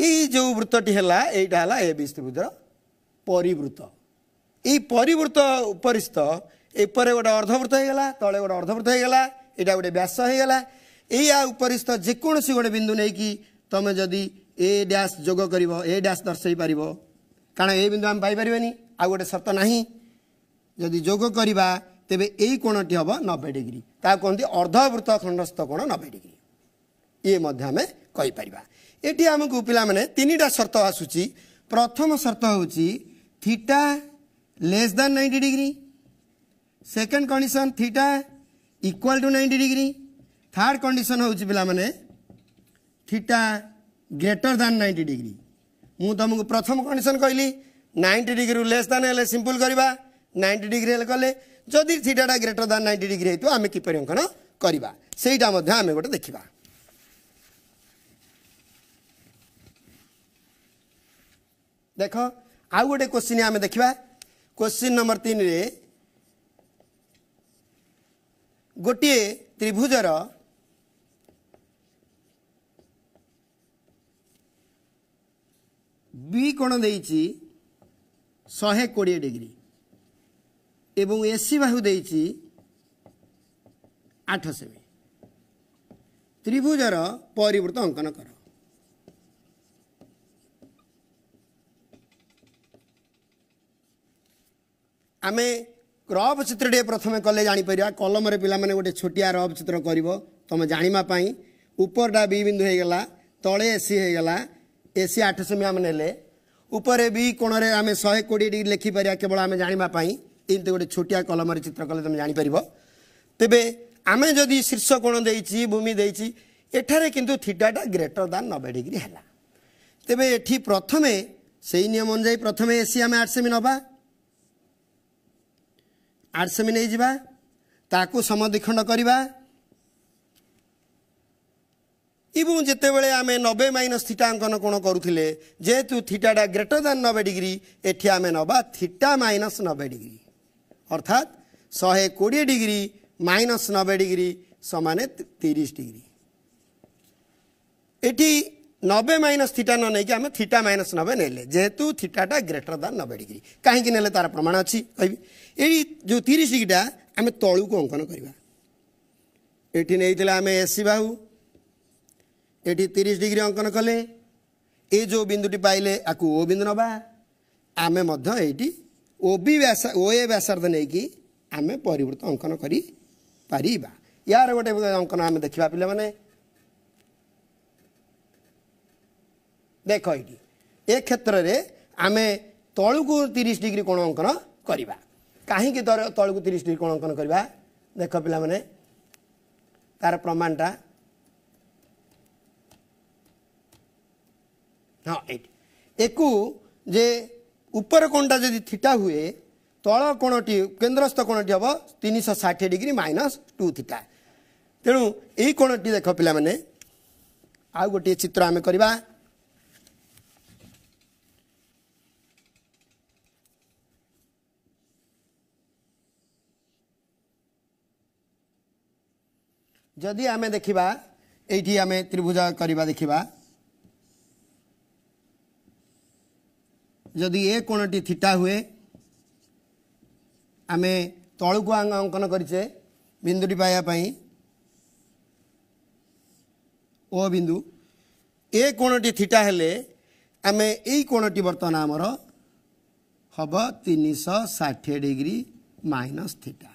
ଏଇ ଯେଉଁ ବୃତ୍ତଟି ହେଲା ଏଇଟା ହେଲା ଏ ବିସ୍ତ୍ରିଭୁଜର ପରିବୃତ୍ତ ଏଇ ପରିବୃତ୍ତ ଉପରିସ୍ଥ ଏପରେ ଗୋଟେ ଅର୍ଦ୍ଧବୃତ୍ତ ହେଇଗଲା ତଳେ ଗୋଟେ ଅର୍ଦ୍ଧବୃତ୍ତ ହେଇଗଲା ଏଇଟା ଗୋଟେ ବ୍ୟାସ ହେଇଗଲା ଏଇଆ ଉପରିସ୍ଥ ଯେକୌଣସି ଗୋଟେ ବିନ୍ଦୁ ନେଇକି ତମେ ଯଦି ଏ ଡ୍ୟାସ୍ ଯୋଗ କରିବ ଏ ଡ୍ୟାସ୍ ଦର୍ଶାଇ ପାରିବ କାରଣ ଏ ବିନ୍ଦୁ ଆମେ ପାଇପାରିବାନି ଆଉ ଗୋଟେ ସର୍ତ୍ତ ନାହିଁ ଯଦି ଯୋଗ କରିବା ତେବେ ଏଇ କୋଣଟି ହେବ ନବେ ଡିଗ୍ରୀ ତାହା କୁହନ୍ତି ଅର୍ଦ୍ଧବୃତ୍ତ ଖଣ୍ଡସ୍ଥ କୋଣ ନବେ ଡିଗ୍ରୀ ଇଏ ମଧ୍ୟ ଆମେ କହିପାରିବା ଏଠି ଆମକୁ ପିଲାମାନେ ତିନିଟା ସର୍ତ୍ତ ଆସୁଛି ପ୍ରଥମ ସର୍ତ୍ତ ହେଉଛି theta less than ninety degree second condition theta equal to ninety degree third condition ହେଉଛି ପିଲାମାନେ theta greater than ninety degree ମୁଁ ତୁମକୁ ପ୍ରଥମ କଣ୍ଡିସନ୍ କହିଲି ନାଇଣ୍ଟି ଡିଗ୍ରୀରୁ ଲେସ୍ ଦେନ୍ ହେଲେ ସିମ୍ପୁଲ୍ କରିବା ନାଇଣ୍ଟି ଡିଗ୍ରୀ ହେଲେ କଲେ ଯଦି ଥିଟାଟା ଗ୍ରେଟର୍ ଦେନ୍ ନାଇଣ୍ଟି ଡିଗ୍ରୀ ହେଇଥିବ ଆମେ କିପରି ଅଙ୍କନ କରିବା ସେଇଟା ମଧ୍ୟ ଆମେ ଗୋଟେ ଦେଖିବା ଦେଖ ଆଉ ଗୋଟେ କୋଶ୍ଚିନ୍ ଆମେ ଦେଖିବା କୋଶ୍ଚିନ୍ ନମ୍ବର ତିନିରେ ଗୋଟିଏ ତ୍ରିଭୁଜର ବି କ'ଣ ଦେଇଛି ଶହେ କୋଡ଼ିଏ ଡିଗ୍ରୀ ଏବଂ ଏସି ବାହୁ ଦେଇଛି ଆଠ ସେମି ତ୍ରିଭୁଜର ପରିବୃତ୍ତ ଅଙ୍କନ କର ଆମେ ରବ୍ ଚିତ୍ରଟିଏ ପ୍ରଥମେ କଲେ ଜାଣିପାରିବା କଲମରେ ପିଲାମାନେ ଗୋଟେ ଛୋଟିଆ ରବ୍ ଚିତ୍ର କରିବ ତୁମେ ଜାଣିବା ପାଇଁ ଉପରଟା ବି ବିନ୍ଦୁ ହେଇଗଲା ତଳେ ଏସି ହେଇଗଲା ଏସି ଆଠଶମୀ ଆମେ ନେଲେ ଉପରେ ବି କୋଣରେ ଆମେ ଶହେ କୋଡ଼ିଏ ଡିଗ୍ରୀ ଲେଖିପାରିବା କେବଳ ଆମେ ଜାଣିବା ପାଇଁ ଏମିତି ଗୋଟେ ଛୋଟିଆ କଲମରେ ଚିତ୍ର କଲେ ତୁମେ ଜାଣିପାରିବ ତେବେ ଆମେ ଯଦି ଶୀର୍ଷ କୋଣ ଦେଇଛି ଭୂମି ଦେଇଛି ଏଠାରେ କିନ୍ତୁ ଥିଟାଟା ଗ୍ରେଟର ଦାନ୍ ନବେ ଡିଗ୍ରୀ ହେଲା ତେବେ ଏଠି ପ୍ରଥମେ ସେଇ ନିୟମ ଅନୁଯାୟୀ ପ୍ରଥମେ ଏସି ଆମେ ଆଠଶମୀ ନେବା ଆଡ଼ସେମି ନେଇଯିବା ତାକୁ ସମଦିଖଣ୍ଡ କରିବା ଏବଂ ଯେତେବେଳେ ଆମେ ନବେ ମାଇନସ୍ ଥିଟା ଅଙ୍କନ କ'ଣ କରୁଥିଲେ ଯେହେତୁ ଥିଟାଟା ଗ୍ରେଟର ଦାନ୍ ନବେ ଡିଗ୍ରୀ ଏଠି ଆମେ ନେବା ଥିଟା ମାଇନସ୍ ନବେ ଡିଗ୍ରୀ ଅର୍ଥାତ୍ ଶହେ କୋଡ଼ିଏ ଡିଗ୍ରୀ ମାଇନସ୍ ନବେ ଡିଗ୍ରୀ ସମାନ ତିରିଶ ଡିଗ୍ରୀ ଏଠି ନବେ ମାଇନସ୍ ଥିଟା ନ ନେଇକି ଆମେ ଥିଟା ମାଇନସ୍ ନବେ ନେଲେ ଯେହେତୁ ଥିଟାଟା ଗ୍ରେଟର ଦାନ୍ ନବେ ଡିଗ୍ରୀ କାହିଁକି ନେଲେ ତା'ର ପ୍ରମାଣ ଅଛି କହିବି ଏଇ ଯେଉଁ ତିରିଶଟା ଆମେ ତଳକୁ ଅଙ୍କନ କରିବା ଏଠି ନେଇଥିଲେ ଆମେ ଏସି ବାହୁ ଏଠି ତିରିଶ ଡିଗ୍ରୀ ଅଙ୍କନ କଲେ ଏ ଯେଉଁ ବିନ୍ଦୁଟି ପାଇଲେ ଆକୁ ଓ ବିନ୍ଦୁ ନେବା ଆମେ ମଧ୍ୟ ଏଇଠି ଓ ବି ବ୍ୟାସ ଓ ଏ ବ୍ୟାସାର୍ଦ୍ଧ ନେଇକି ଆମେ ପରିବୃତ୍ତ ଅଙ୍କନ କରିପାରିବା ୟାର ଗୋଟେ ଅଙ୍କନ ଆମେ ଦେଖିବା ପିଲାମାନେ ଦେଖ ଏଇଠି ଏ କ୍ଷେତ୍ରରେ ଆମେ ତଳକୁ ତିରିଶ ଡିଗ୍ରୀ କୋଣ ଅଙ୍କନ କରିବା କାହିଁକି ତଳକୁ ତିରିଶ ଡିଗ୍ରୀ କୋଣ ଅଙ୍କନ କରିବା ଦେଖ ପିଲାମାନେ ତାର ପ୍ରମାଣଟା ହଁ ଏଇଠି ଏକୁ ଯେ ଉପର କୋଣଟା ଯଦି ଥିଟା ହୁଏ ତଳ କୋଣଟି କେନ୍ଦ୍ରସ୍ଥ କୋଣଟି ହେବ ତିନିଶହ ଷାଠିଏ ଡିଗ୍ରୀ ମାଇନସ୍ ଟୁ ଥିଟା ତେଣୁ ଏଇ କୋଣଟି ଦେଖ ପିଲାମାନେ ଆଉ ଗୋଟିଏ ଚିତ୍ର ଆମେ କରିବା ଯଦି ଆମେ ଦେଖିବା ଏଇଠି ଆମେ ତ୍ରିଭୁଜ କରିବା ଦେଖିବା ଯଦି ଏ କୋଣଟି ଥିଟା ହୁଏ ଆମେ ତଳକୁ ଆଙ୍ଗ ଅଙ୍କନ କରିଛେ ବିନ୍ଦୁଟି ପାଇବା ପାଇଁ ଓ ବିନ୍ଦୁ ଏ କୋଣଟି ଥିଟା ହେଲେ ଆମେ ଏଇ କୋଣଟି ବର୍ତ୍ତମାନ ଆମର ହେବ ତିନିଶହ ଷାଠିଏ ଡିଗ୍ରୀ ମାଇନସ୍ ଥିଟା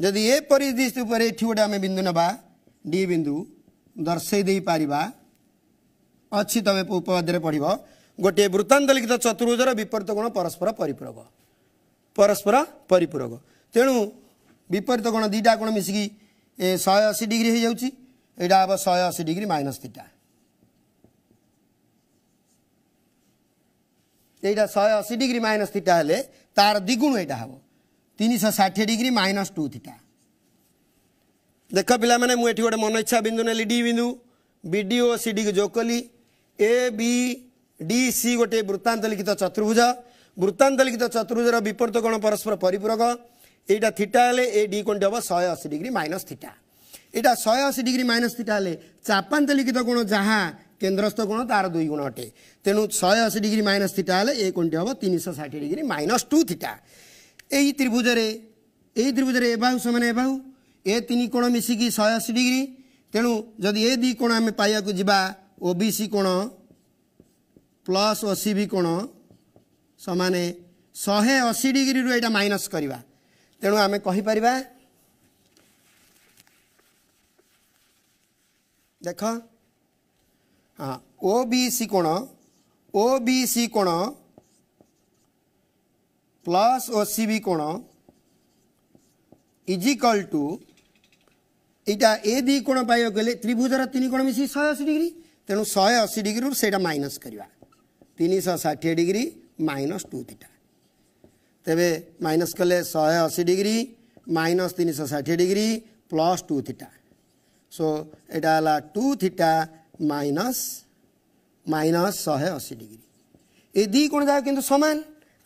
ଯଦି ଏ ପରିସ୍ଥିତି ଉପରେ ଏଠି ଗୋଟେ ଆମେ ବିନ୍ଦୁ ନେବା ଡି ବିନ୍ଦୁ ଦର୍ଶାଇ ଦେଇପାରିବା ଅଛି ତମେ ଉପବାଦ୍ୟରେ ପଢ଼ିବ ଗୋଟିଏ ବୃତ୍ତାନ୍ତ ଲିଖିତ ଚତୁର୍ଭୁଜର ବିପରୀତ କୋଣ ପରସ୍ପର ପରିପୂରକ ପରସ୍ପର ପରିପୂରକ ତେଣୁ ବିପରୀତ କୋଣ ଦୁଇଟା ଗୁଣ ମିଶିକି ଏ ଶହେ ଅଶୀ ଡିଗ୍ରୀ ହେଇଯାଉଛି ଏଇଟା ହେବ ଶହେ ଅଶୀ ଡିଗ୍ରୀ ମାଇନସ୍ ଦୁଇଟା ଏଇଟା ଶହେ ଅଶୀ ଡିଗ୍ରୀ ମାଇନସ୍ ଥିଟା ହେଲେ ତାର ଦ୍ୱିଗୁଣ ଏଇଟା ହେବ ତିନିଶହ ଷାଠିଏ ଡିଗ୍ରୀ ମାଇନସ୍ ଟୁ ଥିଟା ଦେଖ ପିଲାମାନେ ମୁଁ ଏଠି ଗୋଟେ ମନ ଇଚ୍ଛା ବିନ୍ଦୁ ନେଲି ଡି ବିନ୍ଦୁ ବି ଡି ଓ ସି ଡିକୁ ଯୋଗ କଲି ଏ ବି ଡି ସି ଗୋଟିଏ ବୃତ୍ତାନ୍ତ ଲିଖିତ ଚତୁର୍ଭୁଜ ବୃତ୍ତାନ୍ତ ଲିଖିତ ଚତୁର୍ଭୁଜର ବିପରୀତ କୋଣ ପରସ୍ପର ପରିପୂରକ ଏଇଟା ଥିଟା ହେଲେ ଏ ଡି କୋଣଟି ହେବ ଶହେ ଅଶୀ ଡିଗ୍ରୀ ମାଇନସ୍ ଥିଟା ଏଇଟା ଶହେ ଅଶୀ ଡିଗ୍ରୀ ମାଇନସ୍ ଥିଟା ହେଲେ ଚାପାନ୍ତ ଲିଖିତ କୋଣ ଯାହା କେନ୍ଦ୍ରସ୍ଥ କୋଣ ତା'ର ଦୁଇ ଗୁଣ ଅଟେ ତେଣୁ ଶହେ ଅଶୀ ଡିଗ୍ରୀ ମାଇନସ୍ ଥିଟା ହେଲେ ଏ କୋଣଟି ହେବ ତିନିଶହ ଷାଠିଏ ଡିଗ୍ରୀ ମାଇନସ୍ ଟୁ ଥିଟା ଏହି ତ୍ରିଭୁଜରେ ଏହି ତ୍ରିଭୁଜରେ ଏବାହୁ ସେମାନେ ଏବାହୁ ଏ ତିନି କୋଣ ମିଶିକି ଶହେ ଅଶୀ ଡିଗ୍ରୀ ତେଣୁ ଯଦି ଏ ଦୁଇ କୋଣ ଆମେ ପାଇବାକୁ ଯିବା ଓ ବି ସି କୋଣ ପ୍ଲସ୍ ଓ ସି ବି କୋଣ ସମାନେ ଶହେ ଅଶୀ ଡିଗ୍ରୀରୁ ଏଇଟା ମାଇନସ୍ କରିବା ତେଣୁ ଆମେ କହିପାରିବା ଦେଖ ହଁ ଓ ବି ସି କୋଣ ଓ ବି ସି କୋଣ ପ୍ଲସ୍ ଓ ସି ବି କୋଣ ଇଜ୍ ଇକ୍ୱାଲ୍ ଟୁ ଏଇଟା ଏ ଦୁଇ କୋଣ ପାଇବାକୁ ହେଲେ ତ୍ରିଭୁଜର ତିନି କୋଣ ମିଶି ଶହେ ଅଶୀ ଡିଗ୍ରୀ ତେଣୁ ଶହେ ଅଶୀ ଡିଗ୍ରୀରୁ ସେଇଟା ମାଇନସ୍ କରିବା ତିନିଶହ ଷାଠିଏ ଡିଗ୍ରୀ ମାଇନସ୍ ଟୁ ଥିଟା ତେବେ ମାଇନସ୍ କଲେ ଶହେ ଅଶୀ ଡିଗ୍ରୀ ମାଇନସ୍ ତିନିଶହ ଷାଠିଏ degree plus two theta so ଏଇଟା ହେଲା ଟୁ ଥିଟା ମାଇନସ୍ ମାଇନସ୍ ଶହେ ଅଶୀ ଡିଗ୍ରୀ এই দুই কোণ যাক কিন্তু সমান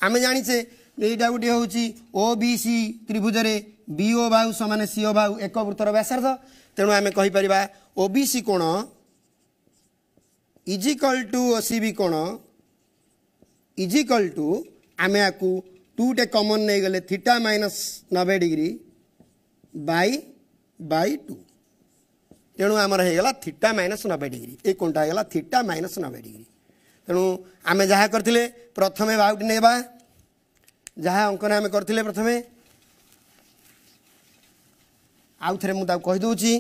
আমি জানিছে ଏଇଟା ଗୋଟିଏ ହେଉଛି ଓ ବି ସି ତ୍ରିଭୁଜରେ ବି ଓ ବାହୁ ସମାନ ସି ଓ ବାହୁ ଏକ ବୃତ୍ତର ବ୍ୟାସାର୍ଦ୍ଧ ତେଣୁ ଆମେ କହିପାରିବା ଓ ବି ସି କୋଣ ଇଜିକଲ୍ ଟୁ ଓ ସି ବି କୋଣ ଇଜିକଲ୍ ଟୁ ଆମେ ଆକୁ ଟୁଟେ କମନ୍ ନେଇଗଲେ ଥିଟା ମାଇନସ୍ ନବେ ଡିଗ୍ରୀ ବାଇ ବାଇ ଟୁ ତେଣୁ ଆମର ହେଇଗଲା ଥିଟା ମାଇନସ୍ ନବେ ଡିଗ୍ରୀ ଏଇ କୋଣଟା ହେଇଗଲା ଥିଟା ମାଇନସ୍ ନବେ ଡିଗ୍ରୀ ତେଣୁ ଆମେ ଯାହା କରିଥିଲେ ପ୍ରଥମେ ବାହୁଟି ନେବା ଯାହା ଅଙ୍କନ ଆମେ କରିଥିଲେ ପ୍ରଥମେ ଆଉ ଥରେ ମୁଁ ତାକୁ କହିଦେଉଛି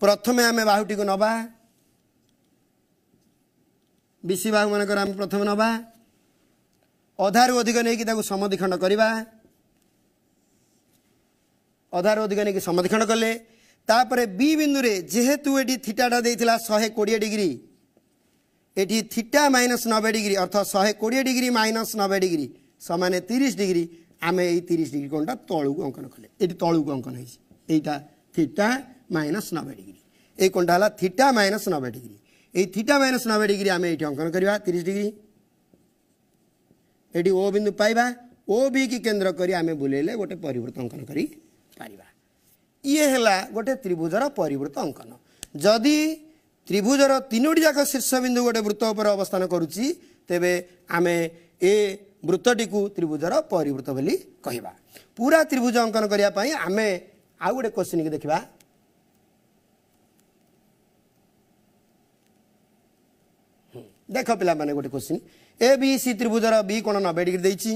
ପ୍ରଥମେ ଆମେ ବାହୁଟିକୁ ନେବା ବିଶି ବାହୁମାନଙ୍କର ଆମେ ପ୍ରଥମେ ନେବା ଅଧାରୁ ଅଧିକ ନେଇକି ତାକୁ ସମଧିଖଣ୍ଡ କରିବା ଅଧାରୁ ଅଧିକ ନେଇକି ସମଧିଖଣ୍ଡ କଲେ ତାପରେ ବି ବିନ୍ଦୁରେ ଯେହେତୁ ଏଠି ଥିଟାଟା ଦେଇଥିଲା ଶହେ କୋଡ଼ିଏ ଡିଗ୍ରୀ ଏଠି ଥିଟା ମାଇନସ୍ ନବେ ଡିଗ୍ରୀ ଅର୍ଥ ଶହେ କୋଡ଼ିଏ ଡିଗ୍ରୀ ମାଇନସ୍ ନବେ ଡିଗ୍ରୀ ସେମାନେ ତିରିଶ ଡିଗ୍ରୀ ଆମେ ଏଇ ତିରିଶ ଡିଗ୍ରୀ କୋଣଟା ତଳକୁ ଅଙ୍କନ କଲେ ଏଇଠି ତଳକୁ ଅଙ୍କନ ହେଇଛି ଏଇଟା ଥିଟା ମାଇନସ୍ ନବେ ଡିଗ୍ରୀ ଏଇ କୋଣଟା ହେଲା ଥିଟା ମାଇନସ୍ ନବେ ଡିଗ୍ରୀ ଏଇ ଥିଟା ମାଇନସ୍ ନବେ ଡିଗ୍ରୀ ଆମେ ଏଇଠି ଅଙ୍କନ କରିବା ତିରିଶ ଡିଗ୍ରୀ ଏଇଠି ଓ ବିନ୍ଦୁ ପାଇବା ଓ ବି କି କେନ୍ଦ୍ର କରି ଆମେ ବୁଲେଇଲେ ଗୋଟେ ପରିବୃତ୍ତ ଅଙ୍କନ କରିପାରିବା ଇଏ ହେଲା ଗୋଟେ ତ୍ରିଭୁଜର ପରିବୃତ୍ତ ଅଙ୍କନ ଯଦି ତ୍ରିଭୁଜର ତିନୋଟି ଯାକ ଶୀର୍ଷ ବିନ୍ଦୁ ଗୋଟେ ବୃତ୍ତ ଉପରେ ଅବସ୍ଥାନ କରୁଛି ତେବେ ଆମେ ଏ ବୃତ୍ତଟିକୁ ତ୍ରିଭୁଜର ପରିବୃତ ବୋଲି କହିବା ପୁରା ତ୍ରିଭୁଜ ଅଙ୍କନ କରିବା ପାଇଁ ଆମେ ଆଉ ଗୋଟେ କ୍ୱେଶ୍ଚିନ୍କୁ ଦେଖିବା ଦେଖ ପିଲାମାନେ ଗୋଟେ କ୍ୱେଶ୍ଚିନ୍ ଏ ବି ସି ତ୍ରିଭୁଜର ବି କ'ଣ ନବେ ଡିଗ୍ରୀ ଦେଇଛି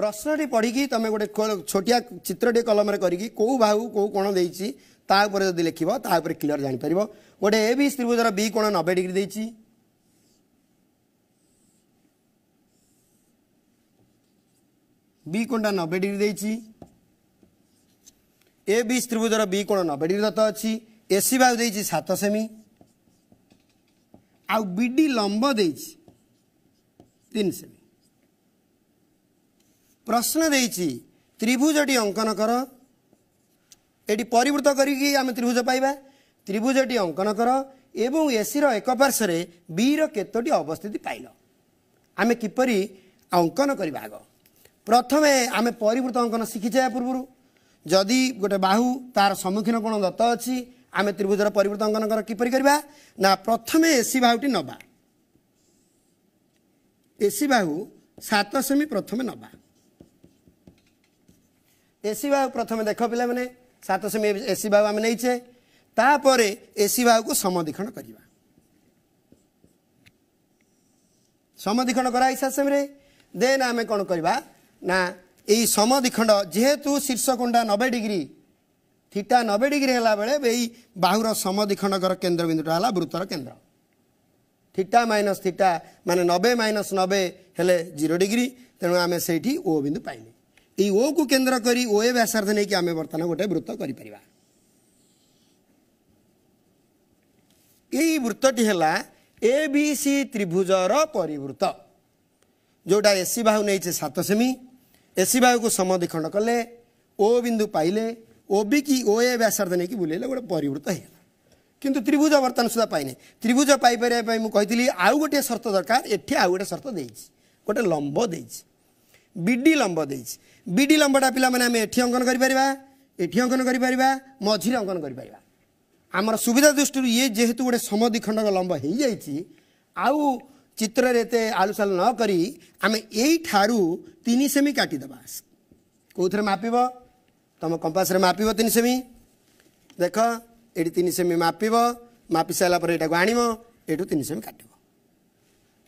ପ୍ରଶ୍ନଟି ପଢ଼ିକି ତୁମେ ଗୋଟେ ଛୋଟିଆ ଚିତ୍ରଟିଏ କଲମରେ କରିକି କେଉଁ ଭାଗକୁ କେଉଁ କ'ଣ ଦେଇଛି ତା ଉପରେ ଯଦି ଲେଖିବ ତା ଉପରେ କ୍ଲିଅର୍ ଜାଣିପାରିବ ଗୋଟେ ଏ ବି ତ୍ରିଭୁଜର ବି କୋଣ ନବେ ଡିଗ୍ରୀ ଦେଇଛି বি কোণটা নবে ডিগ্রি দিয়েছি এ বি ত্রিভুজর বি কোণ নবে ডিগ্রি দত্ত অছি এসি বাহু দিয়েছি সাত সেমি আউ বিডি লম্ব দিয়েছি তিন সেমি প্রশ্ন দিয়েছি ত্রিভুজটি অঙ্কন কর ଏଇଠି ପରିବୃତ କରିକି ଆମେ ତ୍ରିଭୁଜ ପାଇବା ତ୍ରିଭୁଜଟି ଅଙ୍କନ କର ଏବଂ ଏସିର ଏକ ପାର୍ଶ୍ୱରେ ବିର କେତୋଟି ଅବସ୍ଥିତି ପାଇଲ ଆମେ କିପରି ଅଙ୍କନ କରିବା ଆଗ ପ୍ରଥମେ ଆମେ ପରିବୃତ ଅଙ୍କନ ଶିଖିଯାଇବା ପୂର୍ବରୁ ଯଦି ଗୋଟେ ବାହୁ ତାର ସମ୍ମୁଖୀନ କ'ଣ ଦତ୍ତ ଅଛି ଆମେ ତ୍ରିଭୁଜର ପରିବୃତ ଅଙ୍କନ କର କିପରି କରିବା ନା ପ୍ରଥମେ ଏସି ବାହୁଟି ନେବା ଏସି ବାହୁ ସାତ ସେମି ପ୍ରଥମେ ନେବା ଏସି ବାହୁ ପ୍ରଥମେ ଦେଖ ପିଲାମାନେ ସାତ ସେମି ଏସି ସି ବାହୁ ଆମେ ନେଇଛେ ତାପରେ ଏ ସି ବାହୁକୁ ସମଧିକ୍ଷଣ କରିବା ସମଧିକ୍ଷଣ କରାହେଇ ଇଶା ସେମିରେ ଦେନ୍ ଆମେ କ'ଣ କରିବା ନା ଏଇ ସମଧିଖଣ୍ଡ ଯେହେତୁ ଶୀର୍ଷକୁଣ୍ଡା ନବେ ଡିଗ୍ରୀ ଥିଟା ନବେ ଡିଗ୍ରୀ ହେଲାବେଳେ ଏଇ ବାହୁର ସମଧିଖଣ୍ଡକର କେନ୍ଦ୍ରବିନ୍ଦୁଟା ହେଲା ବୃତ୍ତର କେନ୍ଦ୍ର ଥିଟା ମାଇନସ୍ ଥିଟା ମାନେ ନବେ ମାଇନସ୍ ନବେ ହେଲେ ଜିରୋ ଡିଗ୍ରୀ ତେଣୁ ଆମେ ସେଇଠି ଓ ବିନ୍ଦୁ ପାଇଲେ এই ଓ କୁ କେନ୍ଦ୍ର କରି ଓ ଏ ବ୍ୟାସାର୍ଥ ନେଇକି ଆମେ ବର୍ତ୍ତମାନ ଗୋଟେ ବୃତ୍ତ କରିପାରିବା ଏଇ ବୃତ୍ତଟି ହେଲା ଏ ବି ସି ତ୍ରିଭୁଜର ପରିବୃତ୍ତ ଯେଉଁଟା ଏସି ବାହୁ ନେଇଛେ ସାତ ସେମି ଏସି ବାହୁକୁ ସମଦ୍ୱିଖଣ୍ଡ କଲେ ଓ ବିନ୍ଦୁ ପାଇଲେ ଓ ବି କି ଓ ଏ ବ୍ୟାସାର୍ଥ ନେଇକି ବୁଲେଇଲେ ଗୋଟେ ପରିବୃତ୍ତ ହେଇଗଲା କିନ୍ତୁ ତ୍ରିଭୁଜ ବର୍ତ୍ତମାନ ସୁଦ୍ଧା ପାଇନି ତ୍ରିଭୁଜ ପାଇପାରିବା ପାଇଁ ମୁଁ କହିଥିଲି ଆଉ ଗୋଟିଏ ସର୍ତ୍ତ ଦରକାର ଏଠି ଆଉ ଗୋଟେ ସର୍ତ୍ତ ଦେଇଛି ଗୋଟେ ଲମ୍ବ ଦେଇଛି ବିଡି ଲମ୍ବ ଦେଇଛି विडी लम्बटा पि ए अंकन गरिपर एठ अङ्कन गरिपार मझेर अङ्कन गरिपार सुविधा दृष्टि युट्यो समिखण्डक लम्ब है जाइन्छ आउ चित् यत आलुसाल करी आमे एमी काटिद के माप तपाईँले मापि तिन सेमी देख एटेमी माप मापिसार आण एठुमी काटि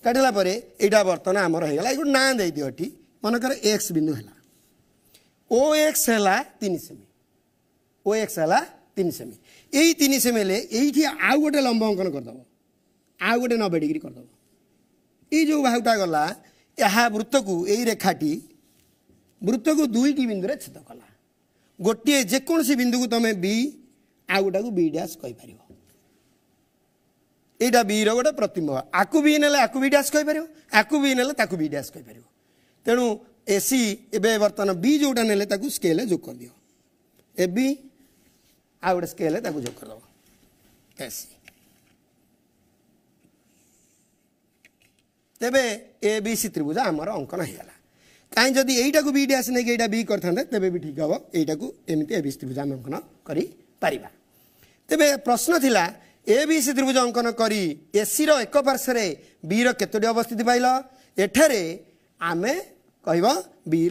काट ए बर्तमान आमला एउटा नैदियो करे एक्स बिन्दु होला ও এক্স হেলা তিন সেমি ও এক্স হেলা তিন সেমি এই তিন সেমি ହେଲେ ଏଇଠି ଆଉ ଗୋଟେ ଲମ୍ବ ଅଙ୍କନ କରିଦେବ ଆଉ ଗୋଟେ ନବେ ଡିଗ୍ରୀ କରିଦେବ ଏଇ ଯେଉଁ ବାହୁଟା ଗଲା ଏହା ବୃତ୍ତକୁ ଏଇ ରେଖାଟି ବୃତ୍ତକୁ ଦୁଇଟି ବିନ୍ଦୁରେ ଛେଦ କଲା ଗୋଟିଏ ଯେକୌଣସି ବିନ୍ଦୁକୁ ତୁମେ ବି ଆଉ ଗୋଟାକୁ ବି ଡ୍ୟାସ୍ କହିପାରିବ ଏଇଟା ବିର ଗୋଟେ ପ୍ରତିମ୍ବ ଆକୁ ବି ନେଲେ ଆକୁ ବି ଡ୍ୟାସ୍ କହିପାରିବ ଆକୁ ବି ନେଲେ ତାକୁ ବି ଡ୍ୟାସ୍ କହିପାରିବ ତେଣୁ ଏ ସି ଏବେ ବର୍ତ୍ତମାନ ବି ଯେଉଁଟା ନେଲେ ତାକୁ ସ୍କେଲରେ ଯୋଗ କରିଦିଅ ଏ ବି ଆଉ ଗୋଟେ ସ୍କେଲରେ ତାକୁ ଯୋଗ କରିଦେବ ଏସି ତେବେ ଏ ବି ସି ତ୍ରିଭୁଜ ଆମର ଅଙ୍କନ ହୋଇଗଲା କାହିଁକି ଯଦି ଏଇଟାକୁ ବି ଡି ଆସି ନେଇକି ଏଇଟା ବି କରିଥାନ୍ତେ ତେବେ ବି ଠିକ୍ ହେବ ଏଇଟାକୁ ଏମିତି ଏ ବି ସି ତ୍ରିଭୁଜ ଆମେ ଅଙ୍କନ କରିପାରିବା ତେବେ ପ୍ରଶ୍ନ ଥିଲା ଏ ବି ସି ତ୍ରିଭୁଜ ଅଙ୍କନ କରି ଏସିର ଏକ ପାର୍ଶ୍ୱରେ ବିର କେତୋଟି ଅବସ୍ଥିତି ପାଇଲ ଏଠାରେ ଆମେ कि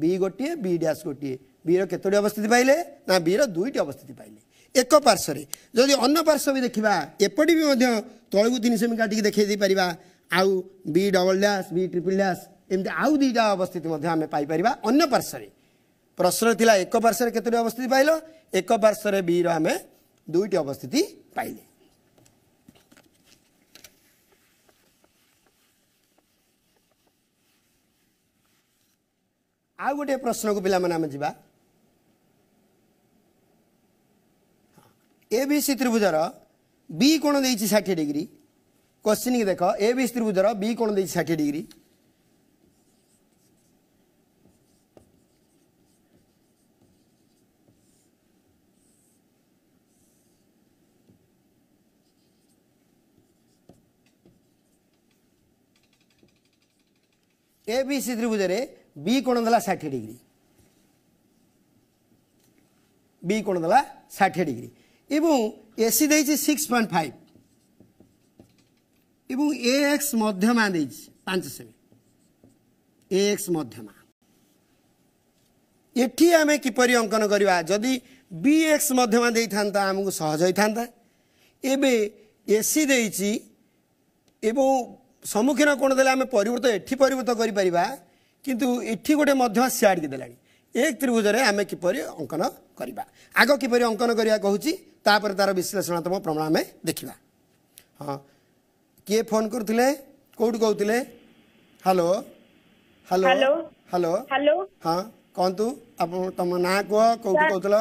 बी गोटिए बी ड्यास गोटिए पाइले र केतो अवस्थिति पाले नुई अवस्थिति पाले एकपर्शले बि अन्न पर्श्वी देखि एपटी तलको तिन सेमी परिबा आउ B double dash B triple dash एमि आउ दुईटा अवस्थिति पाइ परिबा अन्य पर्श्व प्रश्न थिला एक पर्श्व केतोट अवस्थिति पाइलो एक पर्श्व वि र आमे दुईटा अवस्थिति पाइले ଆଉ ଗୋଟିଏ ପ୍ରଶ୍ନକୁ ପିଲାମାନେ ଆମେ ଯିବା ଏ ବି ସି ତ୍ରିଭୁଜର ବି କୋଣ ଦେଇଛି ଷାଠିଏ ଡିଗ୍ରୀ କ୍ୱଶ୍ଚିନ୍ ଦେଖ ଏ ବି ସି ତ୍ରିଭୁଜର ବି କୋଣ ଦେଇଛି ଷାଠିଏ ଡିଗ୍ରୀ ଏ ବି ସି ତ୍ରିଭୁଜରେ ବି କ'ଣ ଦେଲା ଷାଠିଏ ଡିଗ୍ରୀ ବି କ'ଣ ଦେଲା ଷାଠିଏ ଡିଗ୍ରୀ ଏବଂ ଏସି ଦେଇଛି ସିକ୍ସ ପଏଣ୍ଟ ଫାଇଭ ଏବଂ ଏ ଏକ୍ସ ମଧ୍ୟମା ଦେଇଛି ପାଞ୍ଚ ସେମି ଏ ଏକ୍ସ ମଧ୍ୟମା ଏଠି ଆମେ କିପରି ଅଙ୍କନ କରିବା ଯଦି ବି ଏକ୍ସ ମଧ୍ୟମା ଦେଇଥାନ୍ତା ଆମକୁ ସହଜ ହୋଇଥାନ୍ତା ଏବେ ଏସି ଦେଇଛି ଏବଂ ସମ୍ମୁଖୀନ କ'ଣ ଦେଲେ ଆମେ ପରିବୃତ୍ତ ଏଠି ପରିବୃତ୍ତ କରିପାରିବା କିନ୍ତୁ ଏଠି ଗୋଟେ ମଧ୍ୟ ସିଆଡ଼ିକି ଦେଲାଣି ଏକ ତ୍ରିଭୁଜରେ ଆମେ କିପରି ଅଙ୍କନ କରିବା ଆଗ କିପରି ଅଙ୍କନ କରିବା କହୁଛି ତାପରେ ତାର ବିଶ୍ଳେଷଣାତ୍ମକ ପ୍ରମାଣ ଆମେ ଦେଖିବା ହଁ କିଏ ଫୋନ୍ କରୁଥିଲେ କେଉଁଠୁ କହୁଥିଲେ ହ୍ୟାଲୋ ହ୍ୟାଲୋ ହ୍ୟାଲୋ ହ୍ୟାଲୋ ହଁ କୁହନ୍ତୁ ଆପଣ ତମ ନାଁ କୁହ କୋଉଠୁ କହୁଥିଲ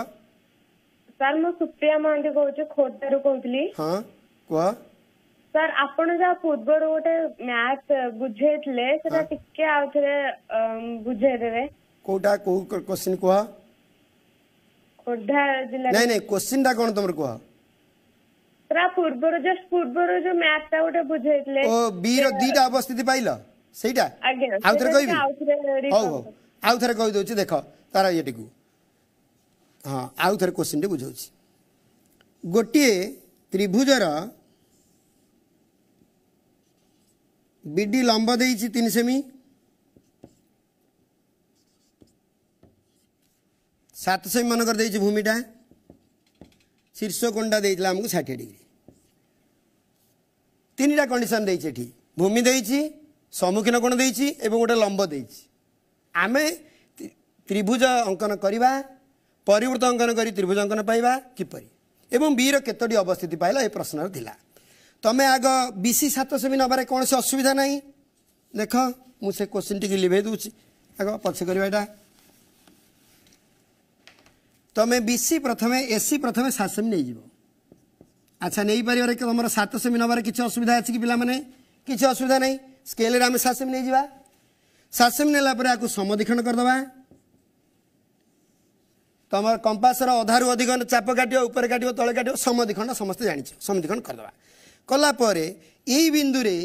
ସାର୍ ମୁଁ ସୁପ୍ରିୟା ମହାନ୍ତି କହୁଛି ଖୋର୍ଦ୍ଧାରୁ କହୁଥିଲି ହଁ କୁହ ସାର୍ ଆପଣ ଯାହା ପୂର୍ବରୁ ଗୋଟେ ମ୍ୟାଥ ବୁଝେଇଥିଲେ ସେଟା ଟିକେ ଆଉ ଥରେ ବୁଝେଇ ଦେବେ କୋଉଟା କୋଉ କୋଶ୍ଚିନ୍ କୁହ ଖୋର୍ଦ୍ଧା ଜିଲ୍ଲା ନାଇଁ ନାଇଁ କୋଶ୍ଚିନ୍ଟା କଣ ତମର କୁହ ତା ପୂର୍ବରୁ ଜଷ୍ଟ ପୂର୍ବରୁ ଯୋଉ ମ୍ୟାଥଟା ଗୋଟେ ବୁଝେଇଥିଲେ ଓ ବି ର ଦିଟା ଅବସ୍ଥିତି ପାଇଲ ସେଇଟା ଆଉ ଥରେ କହିବି ହଉ ହଉ ଆଉ ଥରେ କହିଦେଉଛି ଦେଖ ତାର ଇଏଟିକୁ ହଁ ଆଉ ଥରେ କୋଶ୍ଚିନ୍ଟି ବୁଝଉଛି ଗୋଟିଏ ତ୍ରିଭୁଜର ବିଡି ଲମ୍ବ ଦେଇଛି ତିନି ସେମି ସାତ ସେମି ମନେକର ଦେଇଛି ଭୂମିଟା ଶୀର୍ଷ କୁଣ୍ଡା ଦେଇଥିଲା ଆମକୁ ଷାଠିଏ ଡିଗ୍ରୀ ତିନିଟା କଣ୍ଡିସନ ଦେଇଛି ଏଠି ଭୂମି ଦେଇଛି ସମ୍ମୁଖୀନ କୋଣ ଦେଇଛି ଏବଂ ଗୋଟେ ଲମ୍ବ ଦେଇଛି ଆମେ ତ୍ରିଭୁଜ ଅଙ୍କନ କରିବା ପରିବୃତ୍ତ ଅଙ୍କନ କରି ତ୍ରିଭୁଜ ଅଙ୍କନ ପାଇବା କିପରି ଏବଂ ବିର କେତୋଟି ଅବସ୍ଥିତି ପାଇଲା ଏ ପ୍ରଶ୍ନର ଥିଲା तमे आग विसि सत नवरे नबार कसरी असुविधा नै देख मै को लिभे लिभैदे आग पछि ती प्रथमे एसि प्रथमे साज आच्छाइपारम सात सेमी नहीं असुविधा अस्ति पिनेछ असुविधा नै स्के आम सामी नै सासेम नलाप समदी खण्ड गरिदवा तपास र अधारु अधिक चाप काटर काट्यो तै काटीक्षण समस्तै जान्छ सम କଲା ପରେ ଏଇ ବିନ୍ଦୁରେ